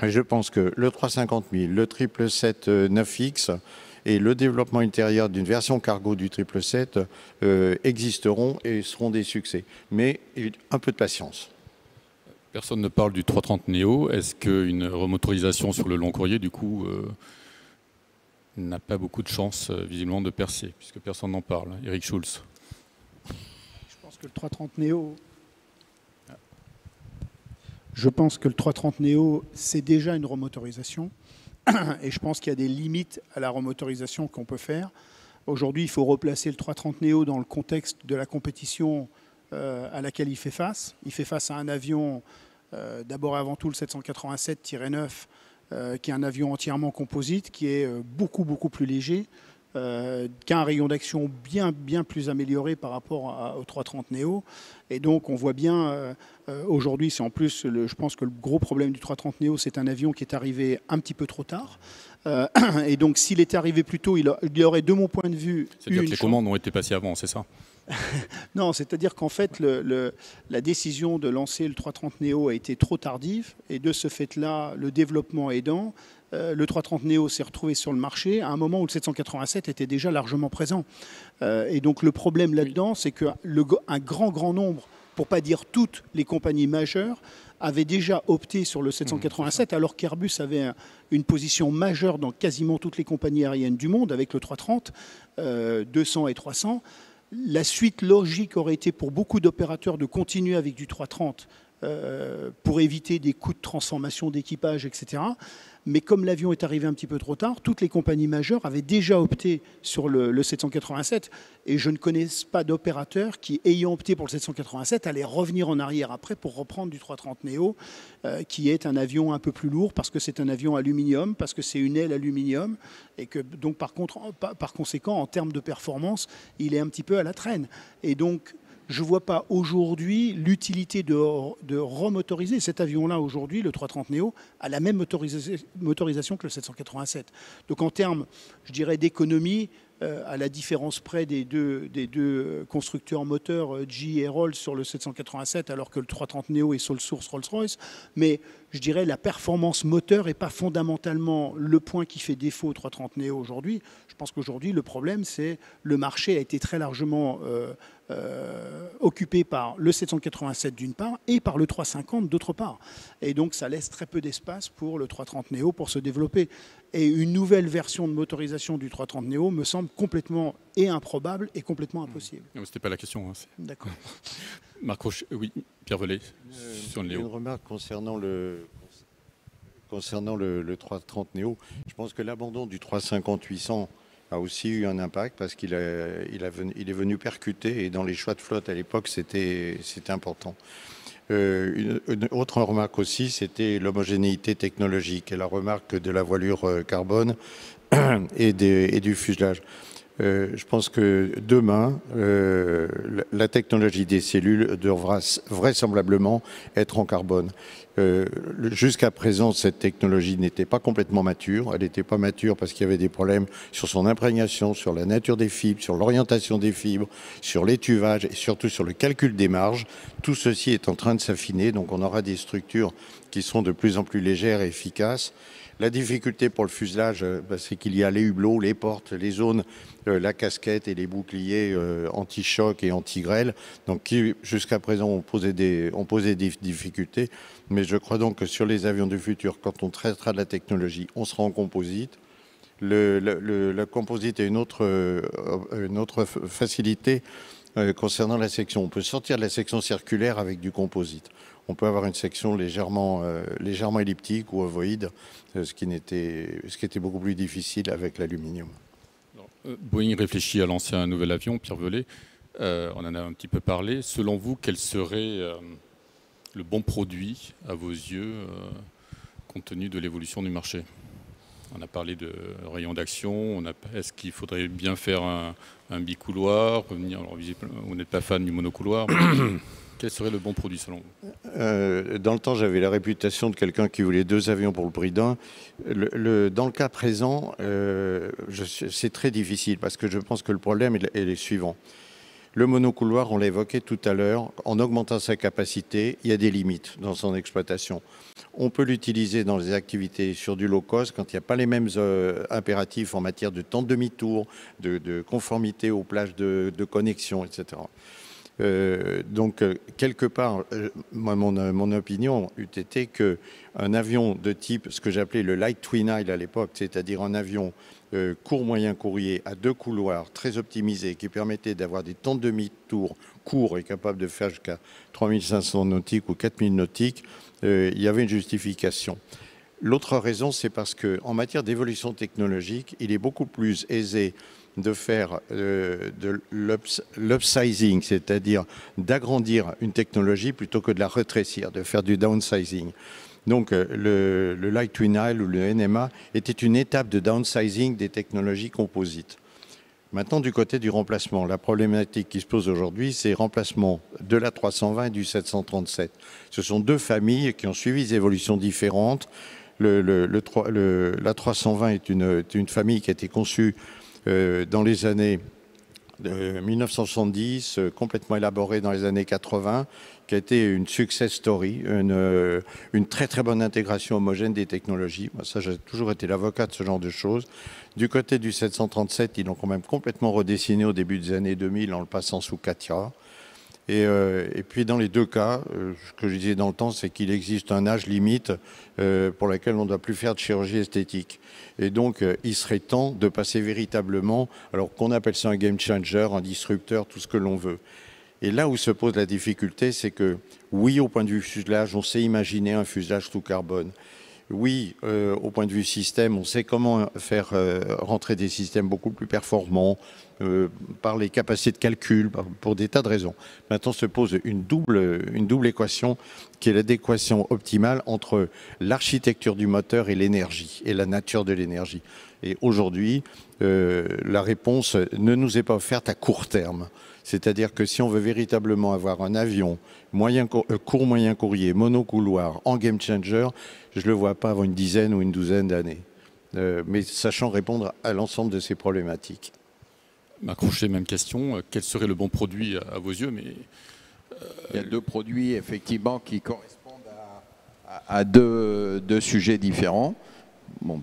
Je pense que le 350 000, le 777 9X, et le développement intérieur d'une version cargo du 777 7 existeront et seront des succès. Mais un peu de patience. Personne ne parle du 330 Neo. Est-ce qu'une remotorisation sur le long courrier, du coup, euh, n'a pas beaucoup de chance, euh, visiblement, de percer, puisque personne n'en parle hein, Eric Schulz. Je pense que le 330 Neo. Ah. Je pense que le 330 Neo, c'est déjà une remotorisation. Et je pense qu'il y a des limites à la remotorisation qu'on peut faire. Aujourd'hui, il faut replacer le 330 Neo dans le contexte de la compétition euh, à laquelle il fait face. Il fait face à un avion euh, d'abord avant tout le 787-9, euh, qui est un avion entièrement composite, qui est euh, beaucoup beaucoup plus léger, a qu'un rayon d'action bien, bien plus amélioré par rapport au 330 Neo. Et donc, on voit bien aujourd'hui, c'est en plus, je pense que le gros problème du 330 Neo, c'est un avion qui est arrivé un petit peu trop tard. et donc, s'il était arrivé plus tôt, il, y aurait, de mon point de vue. C'est-à-dire que les commandes ont été passées avant, c'est ça non, c'est-à-dire qu'en fait, la décision de lancer le 330 Neo a été trop tardive, et de ce fait-là, le développement aidant, euh, le 330 Neo s'est retrouvé sur le marché à un moment où le 787 était déjà largement présent. Euh, et donc le problème là-dedans, c'est que un grand, grand nombre, pour pas dire toutes les compagnies majeures, avaient déjà opté sur le 787, mmh, alors qu'Airbus avait une position majeure dans quasiment toutes les compagnies aériennes du monde, avec le 330, 200 euh, et 300 la suite logique aurait été pour beaucoup d'opérateurs de continuer avec du 330 euh, pour éviter des coûts de transformation d'équipage, etc mais comme l'avion est arrivé un petit peu trop tard, toutes les compagnies majeures avaient déjà opté sur le, 787, et je ne connais pas d'opérateur qui, ayant opté pour le 787, allait revenir en arrière après pour reprendre du 330 Neo, euh, qui est un avion un peu plus lourd parce que c'est un avion aluminium, parce que c'est une aile aluminium, et que donc par, contre, par conséquent, en termes de performance, il est un petit peu à la traîne. Et donc, je ne vois pas aujourd'hui l'utilité de, remotoriser cet avion-là aujourd'hui, le 330 Neo, à la même motorisation que le 787. Donc en termes, je dirais, d'économie, euh, à la différence près des deux, constructeurs moteurs euh, G et Rolls sur le 787, alors que le 330 Neo est le source Rolls-Royce. Mais je dirais la performance moteur n'est pas fondamentalement le point qui fait défaut au 330 Neo aujourd'hui. Je pense qu'aujourd'hui, le problème, c'est le marché a été très largement euh, euh, occupé par le 787 d'une part et par le 350 d'autre part. Et donc, ça laisse très peu d'espace pour le 330 Neo pour se développer. Et une nouvelle version de motorisation du 330 Neo me semble complètement et improbable et complètement hmm. impossible. Ce n'était pas la question. Hein, D'accord. Marco, euh, oui, Pierre Velay, sur le Neo. Une remarque concernant le, concernant le, le 330 Neo. Je pense que l'abandon du 350-800 a aussi eu un impact parce qu'il il est venu percuter et dans les choix de flotte à l'époque, c'était, c'était important. Euh, une, autre remarque aussi, c'était l'homogénéité technologique et la remarque de la voilure euh, carbone et du fuselage. Euh, je pense que demain, euh, la technologie des cellules devra vraisemblablement être en carbone. Euh, jusqu'à présent, cette technologie n'était pas complètement mature. Elle n'était pas mature parce qu'il y avait des problèmes sur son imprégnation, sur la nature des fibres, sur l'orientation des fibres, sur l'étuvage et surtout sur le calcul des marges. Tout ceci est en train de s'affiner, donc on aura des structures qui seront de plus en plus légères et efficaces. La difficulté pour le fuselage, euh, bah, c'est qu'il y a les hublots, les portes, les zones, euh, la casquette et les boucliers euh, anti-choc et anti-grêle, donc qui jusqu'à présent ont posé, des, difficultés. Mais je crois donc que sur les avions du futur, quand on traitera de la technologie, on sera en composite. Le, composite est une autre, une autre facilité concernant la section. On peut sortir de la section circulaire avec du composite on peut avoir une section légèrement, euh, légèrement elliptique ou ovoïde, euh, ce qui, était, ce qui était beaucoup plus difficile avec l'aluminium. Euh, Boeing réfléchit à lancer un nouvel avion, Pierre Velay. on en a un petit peu parlé. Selon vous, quel serait le bon produit à vos yeux, compte tenu de l'évolution du marché on a parlé de rayon d'action. Est-ce qu'il faudrait bien faire un, un bicouloir Vous n'êtes pas fan du monocouloir Quel serait le bon produit selon vous euh, Dans le temps, j'avais la réputation de quelqu'un qui voulait deux avions pour le prix d'un. dans le cas présent, euh, c'est très difficile parce que je pense que le problème est, est le suivant. Le monocouloir, on l'a évoqué tout à l'heure, en augmentant sa capacité, il y a des limites dans son exploitation. On peut l'utiliser dans les activités sur du low cost quand il n'y a pas les mêmes euh, impératifs en matière de temps de demi-tour, de, conformité aux plages de connexion, etc. Euh, donc, euh, quelque part, euh, mon, opinion eût été qu'un avion de type, ce que j'appelais le light twin aisle à l'époque, c'est-à-dire un avion court, moyen, courrier à deux couloirs très optimisés qui permettait d'avoir des temps de demi-tour courts et capables de faire jusqu'à 3500 nautiques ou 4000 nautiques, il y avait une justification. L'autre raison, c'est parce qu'en matière d'évolution technologique, il est beaucoup plus aisé de faire euh, de de l'upsizing, c'est-à-dire d'agrandir une technologie plutôt que de la rétrécir, de faire du downsizing. Donc euh, le, le Light Twin Isle ou le NMA était une étape de downsizing des technologies composites. Maintenant, du côté du remplacement, la problématique qui se pose aujourd'hui, c'est remplacement de la 320 et du 737. Ce sont deux familles qui ont suivi des évolutions différentes. la 320 est une, est une, famille qui a été conçue euh, dans les années 1970, euh, euh, complètement élaboré dans les années 80, qui a été une success story, une, très très bonne intégration homogène des technologies. Moi, ça, j'ai toujours été l'avocat de ce genre de choses. Du côté du 737, ils l'ont quand même complètement redessiné au début des années 2000 en le passant sous Katia. Euh, et, puis dans les deux cas, euh, ce que je disais dans le temps, c'est qu'il existe un âge limite euh, pour lequel on ne doit plus faire de chirurgie esthétique. Et donc, il serait temps de passer véritablement, alors qu'on appelle ça un game changer, un disrupteur, tout ce que l'on veut. Et là où se pose la difficulté, c'est que oui, au point de vue fuselage, on sait imaginer un fuselage tout carbone oui, euh, au point de vue système, on sait comment euh, faire euh, rentrer des systèmes beaucoup plus performants par les capacités de calcul, pour des tas de raisons. Maintenant se pose une double, une double équation qui est l'adéquation optimale entre l'architecture du moteur et l'énergie, et la nature de l'énergie. Et aujourd'hui, la réponse ne nous est pas offerte à court terme. C'est-à-dire que si on veut véritablement avoir un avion euh, court moyen courrier, monocouloir, en game changer, je ne le vois pas avant une dizaine ou une douzaine d'années. Euh, mais sachant répondre à l'ensemble de ces problématiques. M'accrocher, même question. Euh, quel serait le bon produit à vos yeux mais Il y a deux produits, effectivement, qui correspondent à, deux, sujets différents.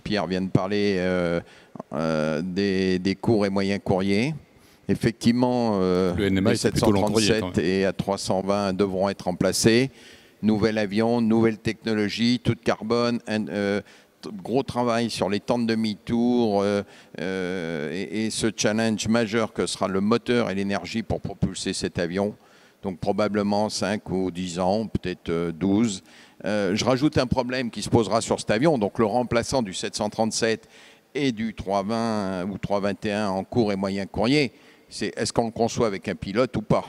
Pierre vient de parler des, des courts et moyens courriers. Effectivement, le 737 euh, hein. et A320 devront être remplacés. Nouvel avion, nouvelle technologie, toute carbone, euh, gros travail sur les temps de demi-tour euh, et, ce challenge majeur que sera le moteur et l'énergie pour propulser cet avion. Donc probablement 5 ou 10 ans, peut-être 12. je rajoute un problème qui se posera sur cet avion. Donc le remplaçant du 737 et du 320 ou 321 en cours et moyen courrier c'est est-ce qu'on le conçoit avec un pilote ou pas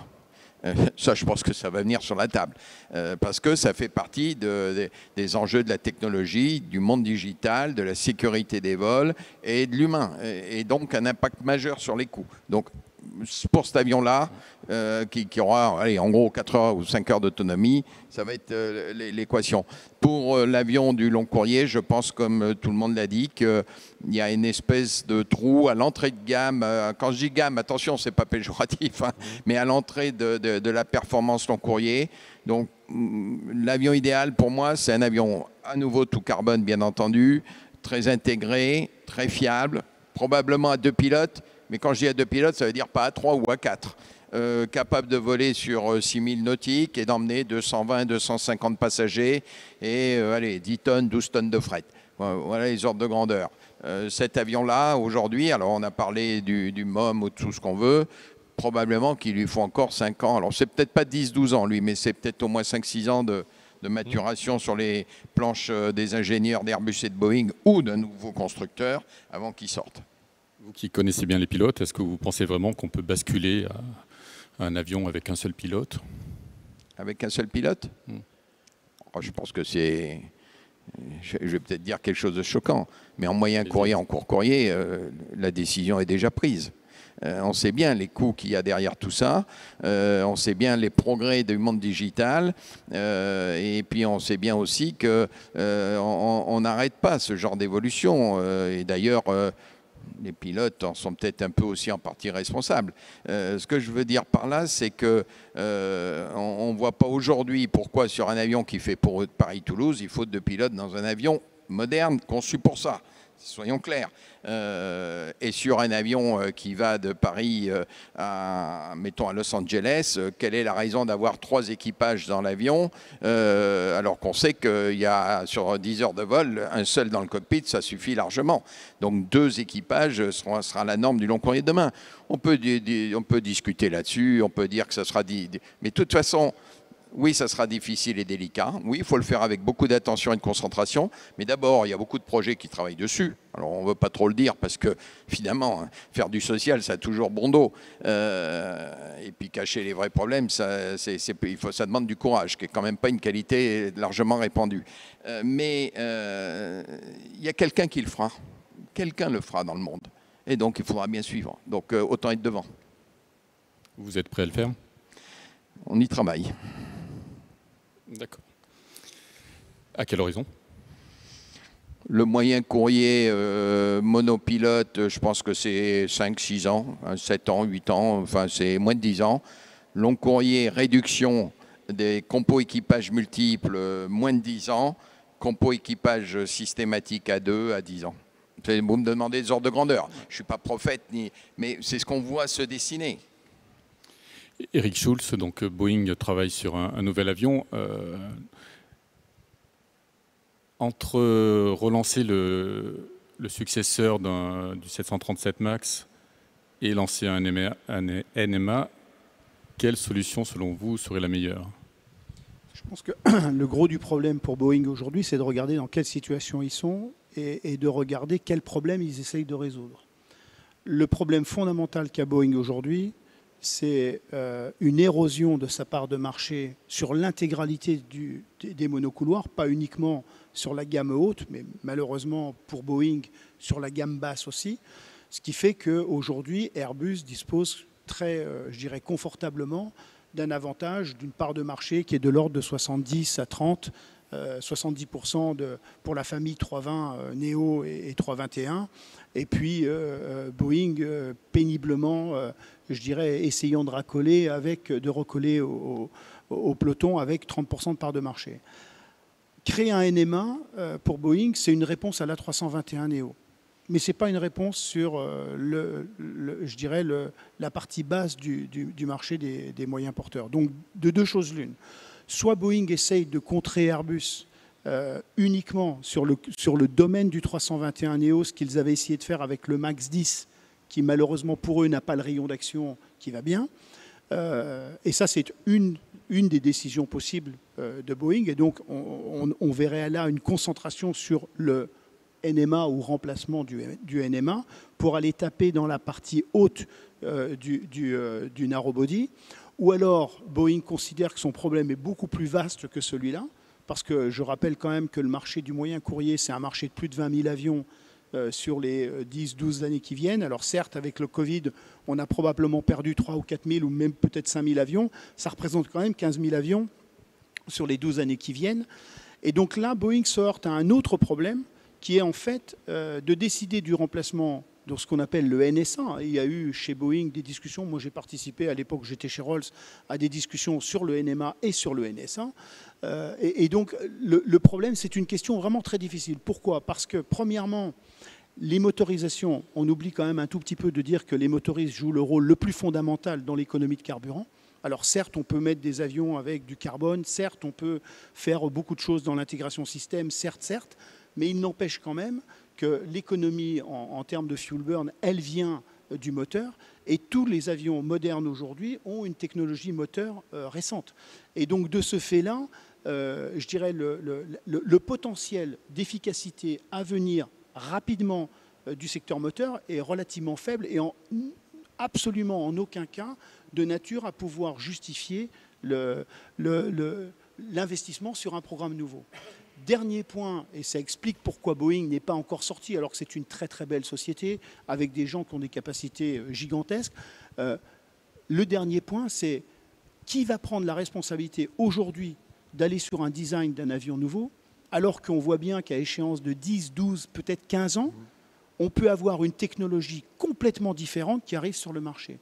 euh, ça, je pense que ça va venir sur la table, euh, parce que ça fait partie des enjeux de la technologie, du monde digital, de la sécurité des vols et de l'humain, et, et, donc un impact majeur sur les coûts. Donc pour cet avion-là, euh, qui, aura allez, en gros 4 heures ou 5 heures d'autonomie, ça va être euh, l'équation. Pour euh, l'avion du long courrier, je pense, comme tout le monde l'a dit, qu'il y a une espèce de trou à l'entrée de gamme. quand je dis gamme, attention, c'est pas péjoratif, hein, mais à l'entrée de, la performance long courrier. Donc, mm, l'avion idéal pour moi, c'est un avion à nouveau tout carbone, bien entendu, très intégré, très fiable, probablement à deux pilotes mais quand je dis à deux pilotes, ça veut dire pas à trois ou à quatre. Euh, capable de voler sur 6000 euh, nautiques et d'emmener 220-250 passagers et euh, allez, 10 tonnes, 12 tonnes de fret. Voilà les ordres de grandeur. cet avion-là, aujourd'hui, alors on a parlé du, MOM ou de tout ce qu'on veut, probablement qu'il lui faut encore 5 ans. Alors c'est peut-être pas 10-12 ans, lui, mais c'est peut-être au moins 5-6 ans de, maturation sur les planches des ingénieurs d'Airbus et de Boeing ou d'un nouveau constructeur avant qu'ils sortent vous qui connaissez bien les pilotes, est-ce que vous pensez vraiment qu'on peut basculer à un avion avec un seul pilote Avec un seul pilote hmm. oh, Je pense que c'est je vais peut-être dire quelque chose de choquant, mais en moyen courrier, en court courrier, euh, la décision est déjà prise. Euh, on sait bien les coûts qu'il y a derrière tout ça, euh, on sait bien les progrès du monde digital, et puis on sait bien aussi qu'on n'arrête pas ce genre d'évolution. et d'ailleurs, les pilotes en sont peut-être un peu aussi en partie responsables. Euh, ce que je veux dire par là, c'est que euh, on ne voit pas aujourd'hui pourquoi sur un avion qui fait pour Paris-Toulouse, il faut deux pilotes dans un avion moderne conçu pour ça soyons clairs, euh, et sur un avion euh, qui va de Paris euh, à, mettons, à Los Angeles, quelle est la raison d'avoir trois équipages dans l'avion, alors qu'on sait qu'il y a, sur 10 heures de vol, un seul dans le cockpit, ça suffit largement. Donc deux équipages sera, sera la norme du long courrier de demain. On peut, on peut discuter là-dessus, on peut dire que ça sera dit, mais de toute façon... Oui, ça sera difficile et délicat. Oui, il faut le faire avec beaucoup d'attention et de concentration. Mais d'abord, il y a beaucoup de projets qui travaillent dessus. Alors, on ne veut pas trop le dire parce que, finalement, hein, faire du social, ça a toujours bon dos. Euh, et puis, cacher les vrais problèmes, ça, demande du courage, qui n'est quand même pas une qualité largement répandue. Euh, mais euh, il y a quelqu'un qui le fera. Quelqu'un le fera dans le monde. Et donc, il faudra bien suivre. Donc, autant être devant. Vous êtes prêt à le faire On y travaille. D'accord. À quel horizon le moyen courrier euh, monopilote, je pense que c'est 5, 6 ans, 7 hein, ans, 8 ans, enfin c'est moins de 10 ans. Long courrier, réduction des compos équipages multiples, euh, moins de 10 ans. Compos équipage systématique à 2 à 10 ans. Vous me demandez des ordres de grandeur. Je ne suis pas prophète, ni... mais c'est ce qu'on voit se dessiner. Eric Schulz, donc euh, Boeing travaille sur un, nouvel avion. Euh, entre euh, relancer le, successeur du 737 MAX et lancer un NMA, quelle solution selon vous serait la meilleure Je pense que le gros du problème pour Boeing aujourd'hui, c'est de regarder dans quelle situation ils sont et, et de regarder quels problèmes ils essayent de résoudre. Le problème fondamental qu'a Boeing aujourd'hui, c'est euh, une érosion de sa part de marché sur l'intégralité des monocouloirs, pas uniquement sur la gamme haute, mais malheureusement pour Boeing sur la gamme basse aussi. Ce qui fait qu'aujourd'hui, Airbus dispose très, euh, je dirais, confortablement d'un avantage, d'une part de marché qui est de l'ordre de 70 à 30 70% euh, de, pour la famille 320 euh, Neo et, 321. Et puis euh, Boeing péniblement, je dirais, essayant de racoler avec, de recoller au, peloton avec 30% de part de marché. Créer un NMA pour Boeing, c'est une réponse à l'A321 Neo mais ce n'est pas une réponse sur, le, je dirais, la partie basse du, marché des, moyens porteurs. Donc, de deux choses l'une soit Boeing essaye de contrer Airbus euh, uniquement sur le, domaine du 321 NEO, ce qu'ils avaient essayé de faire avec le MAX 10, qui malheureusement pour eux n'a pas le rayon d'action qui va bien. Euh, et ça, c'est une, des décisions possibles euh, de Boeing. Et donc, on, verrait là une concentration sur le NMA ou remplacement du, du NMA pour aller taper dans la partie haute du, du, du narrow body. Ou alors, Boeing considère que son problème est beaucoup plus vaste que celui-là, parce que je rappelle quand même que le marché du moyen courrier, c'est un marché de plus de 20 000 avions euh, sur les 10-12 euh, années qui viennent. Alors certes, avec le Covid, on a probablement perdu 3 ou 4 000 ou même peut-être 5 000 avions. Ça représente quand même 15 000 avions sur les 12 années qui viennent. Et donc là, Boeing sort à un autre problème qui est en fait euh, de décider du remplacement dans ce qu'on appelle le NSA. Il y a eu chez Boeing des discussions, moi j'ai participé à l'époque où j'étais chez Rolls, à des discussions sur le NMA et sur le NSA. Euh, et, donc le, le problème, c'est une question vraiment très difficile. Pourquoi Parce que premièrement, les motorisations, on oublie quand même un tout petit peu de dire que les motoristes jouent le rôle le plus fondamental dans l'économie de carburant. Alors certes, on peut mettre des avions avec du carbone, certes, on peut faire beaucoup de choses dans l'intégration système, certes, certes, mais il n'empêche quand même que l'économie en, termes de fuel burn, elle vient euh, du moteur. Et tous les avions modernes aujourd'hui ont une technologie moteur euh, récente. Et donc de ce fait-là, euh, je dirais le, le, potentiel d'efficacité à venir rapidement du secteur moteur est relativement faible et absolument en aucun cas de nature à pouvoir justifier l'investissement sur un programme nouveau dernier point, et ça explique pourquoi Boeing n'est pas encore sorti, alors que c'est une très très belle société, avec des gens qui ont des capacités euh, gigantesques. Euh, le dernier point, c'est qui va prendre la responsabilité aujourd'hui d'aller sur un design d'un avion nouveau, alors qu'on voit bien qu'à échéance de 10, 12, peut-être 15 ans, on peut avoir une technologie complètement différente qui arrive sur le marché.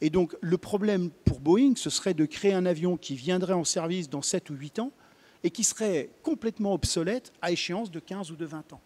Et donc le problème pour Boeing, ce serait de créer un avion qui viendrait en service dans 7 ou 8 ans, et qui serait complètement obsolète à échéance de 15 ou de 20 ans.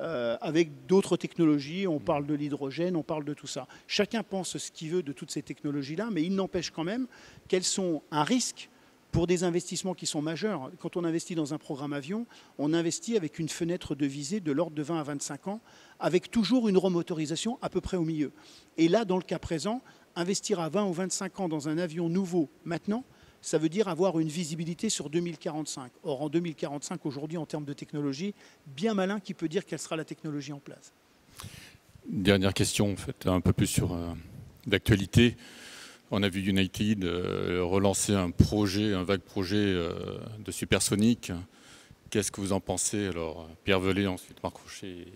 Euh, avec d'autres technologies, on parle de l'hydrogène, on parle de tout ça. Chacun pense ce qu'il veut de toutes ces technologies-là, mais il n'empêche quand même qu'elles sont un risque pour des investissements qui sont majeurs. Quand on investit dans un programme avion, on investit avec une fenêtre de visée de l'ordre de 20 à 25 ans, avec toujours une remotorisation à peu près au milieu. Et là, dans le cas présent, investir à 20 ou 25 ans dans un avion nouveau maintenant, ça veut dire avoir une visibilité sur 2045. Or, en 2045, aujourd'hui, en termes de technologie, bien malin qui peut dire quelle sera la technologie en place. Dernière question, en fait, un peu plus sur euh, d'actualité. On a vu United euh, relancer un projet, un vague projet euh, de supersonique. Qu'est-ce que vous en pensez Alors, Pierre Velay, ensuite Marc Rocher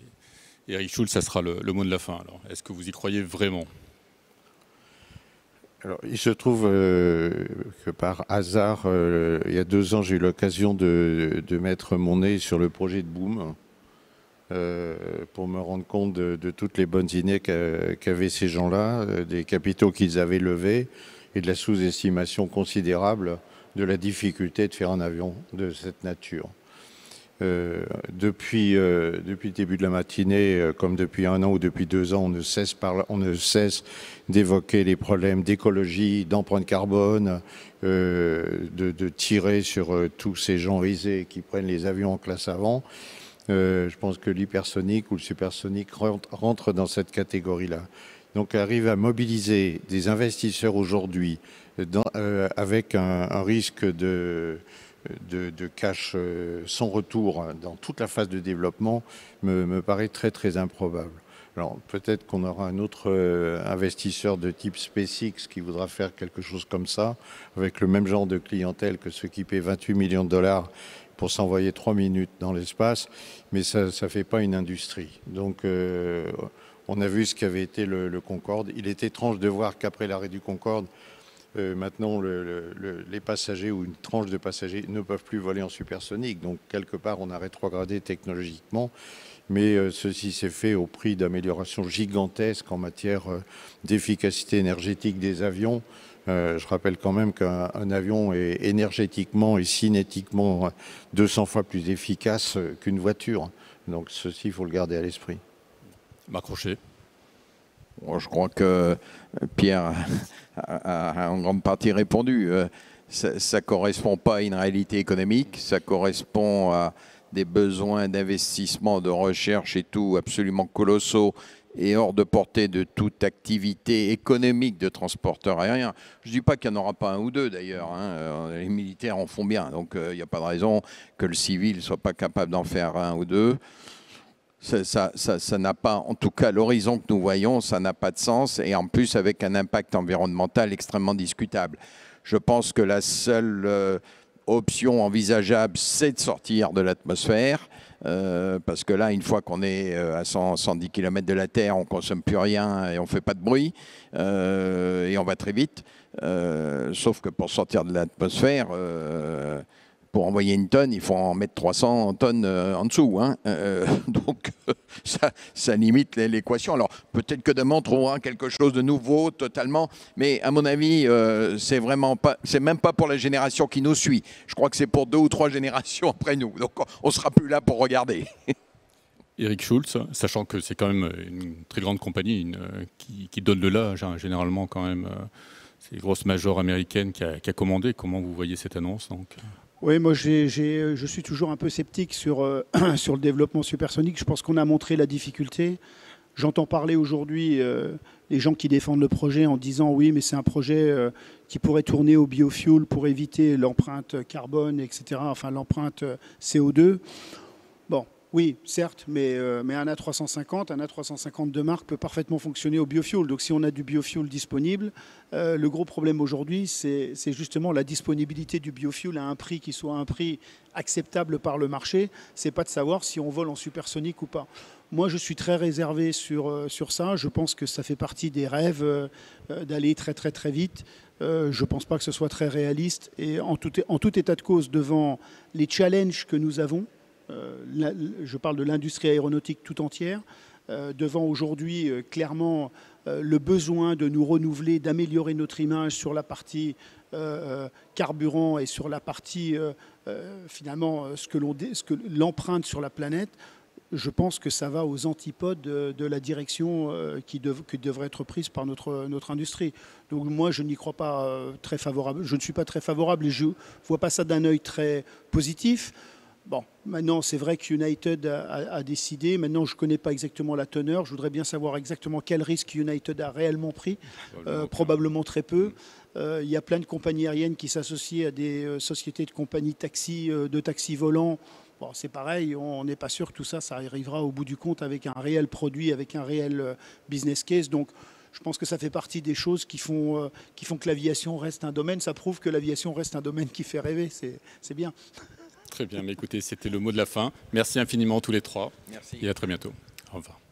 et Eric Schulz, ça sera le, le mot de la fin. Alors, est-ce que vous y croyez vraiment il se trouve euh, que par hasard, euh, il y a deux ans, j'ai eu l'occasion de, mettre mon nez sur le projet de Boom euh, pour me rendre compte de toutes les bonnes idées qu'avaient ces gens-là, des capitaux qu'ils avaient levés et de la sous-estimation considérable de la difficulté de faire un avion de cette nature. Euh, depuis, euh, depuis le début de la matinée, euh, comme depuis un an ou depuis deux ans, on ne cesse, on ne cesse d'évoquer les problèmes d'écologie, d'empreinte carbone, de, tirer sur tous ces gens risés qui prennent les avions en classe avant. je pense que l'hypersonique ou le supersonique rentre, dans cette catégorie-là. Donc arrive à mobiliser des investisseurs aujourd'hui avec un risque de de, cash euh, sans retour hein, dans toute la phase de développement me, paraît très très improbable. Alors peut-être qu'on aura un autre euh, investisseur de type SpaceX qui voudra faire quelque chose comme ça, avec le même genre de clientèle que ceux qui paient 28 millions de dollars pour s'envoyer trois minutes dans l'espace, mais ça ne fait pas une industrie. Donc euh, on a vu ce qu'avait été le Concorde. Il est étrange de voir qu'après l'arrêt du Concorde, euh, maintenant, les passagers ou une tranche de passagers ne peuvent plus voler en supersonique. Donc, quelque part, on a rétrogradé technologiquement. Mais euh, ceci s'est fait au prix d'améliorations gigantesques en matière euh, d'efficacité énergétique des avions. je rappelle quand même qu'un avion est énergétiquement et cinétiquement 200 fois plus efficace qu'une voiture. Donc ceci, il faut le garder à l'esprit. M'accrocher. Je crois que euh, Pierre a en grande partie répondu. Euh, ça ne correspond pas à une réalité économique, ça correspond à des besoins d'investissement, de recherche et tout absolument colossaux et hors de portée de toute activité économique de transporteur aérien. Je ne dis pas qu'il n'y en aura pas un ou deux d'ailleurs, hein. euh, les militaires en font bien, donc il n'y a pas de raison que le civil ne soit pas capable d'en faire un ou deux ça, n'a pas, en tout cas, l'horizon que nous voyons, ça n'a pas de sens et en plus avec un impact environnemental extrêmement discutable. Je pense que la seule euh, option envisageable, c'est de sortir de l'atmosphère. Euh, parce que là, une fois qu'on est euh, à 110 km de la Terre, on consomme plus rien et on fait pas de bruit et on va très vite. sauf que pour sortir de l'atmosphère, pour envoyer une tonne, il faut en mettre 300 tonnes euh, en dessous. Hein euh, euh, donc, ça, limite l'équation. Alors, peut-être que demain, on trouvera quelque chose de nouveau totalement, mais à mon avis, c'est vraiment pas, c'est même pas pour la génération qui nous suit. Je crois que c'est pour deux ou trois générations après nous. Donc, on sera plus là pour regarder. Eric Schultz, sachant que c'est quand même une très grande compagnie qui, donne de l'âge. Hein, généralement quand même, c'est une grosse majors américaine qui a, commandé. Comment vous voyez cette annonce donc oui, moi j'ai, euh, je suis toujours un peu sceptique sur, euh, sur le développement supersonique. Je pense qu'on a montré la difficulté. J'entends parler aujourd'hui euh, les gens qui défendent le projet en disant oui, mais c'est un projet qui pourrait tourner au biofuel pour éviter l'empreinte carbone, etc., enfin l'empreinte CO2. Oui, certes, mais, euh, mais un A350, un A350 de marque peut parfaitement fonctionner au biofuel. Donc si on a du biofuel disponible, euh, le gros problème aujourd'hui, c'est justement la disponibilité du biofuel à un prix qui soit un prix acceptable par le marché. C'est pas de savoir si on vole en supersonique ou pas. Moi, je suis très réservé sur, euh, sur ça. Je pense que ça fait partie des rêves d'aller très très très vite. je ne pense pas que ce soit très réaliste. Et en tout, en tout état de cause, devant les challenges que nous avons, euh, je parle de l'industrie aéronautique tout entière, euh, devant aujourd'hui euh, clairement le besoin de nous renouveler, d'améliorer notre image sur la partie carburant et sur la partie finalement ce que l'empreinte sur la planète. Je pense que ça va aux antipodes de, la direction qui, devrait être prise par notre, notre industrie. Donc moi, je n'y crois pas très favorable. Je ne suis pas très favorable et je ne vois pas ça d'un œil très positif. Bon, maintenant, c'est vrai que United a, décidé. Maintenant, je ne connais pas exactement la teneur. Je voudrais bien savoir exactement quel risque United a réellement pris. Euh, probablement très peu. Mm. Euh, il y a plein de compagnies aériennes qui s'associent à des euh, sociétés de compagnies taxi, de taxis volants. Bon, c'est pareil, on n'est pas sûr que tout ça, ça arrivera au bout du compte avec un réel produit, avec un réel business case. Donc, je pense que ça fait partie des choses qui font, qui font que l'aviation reste un domaine. Ça prouve que l'aviation reste un domaine qui fait rêver. C'est bien. Très bien, écoutez, c'était le mot de la fin. Merci infiniment tous les trois. Merci. Et à très bientôt. Au revoir.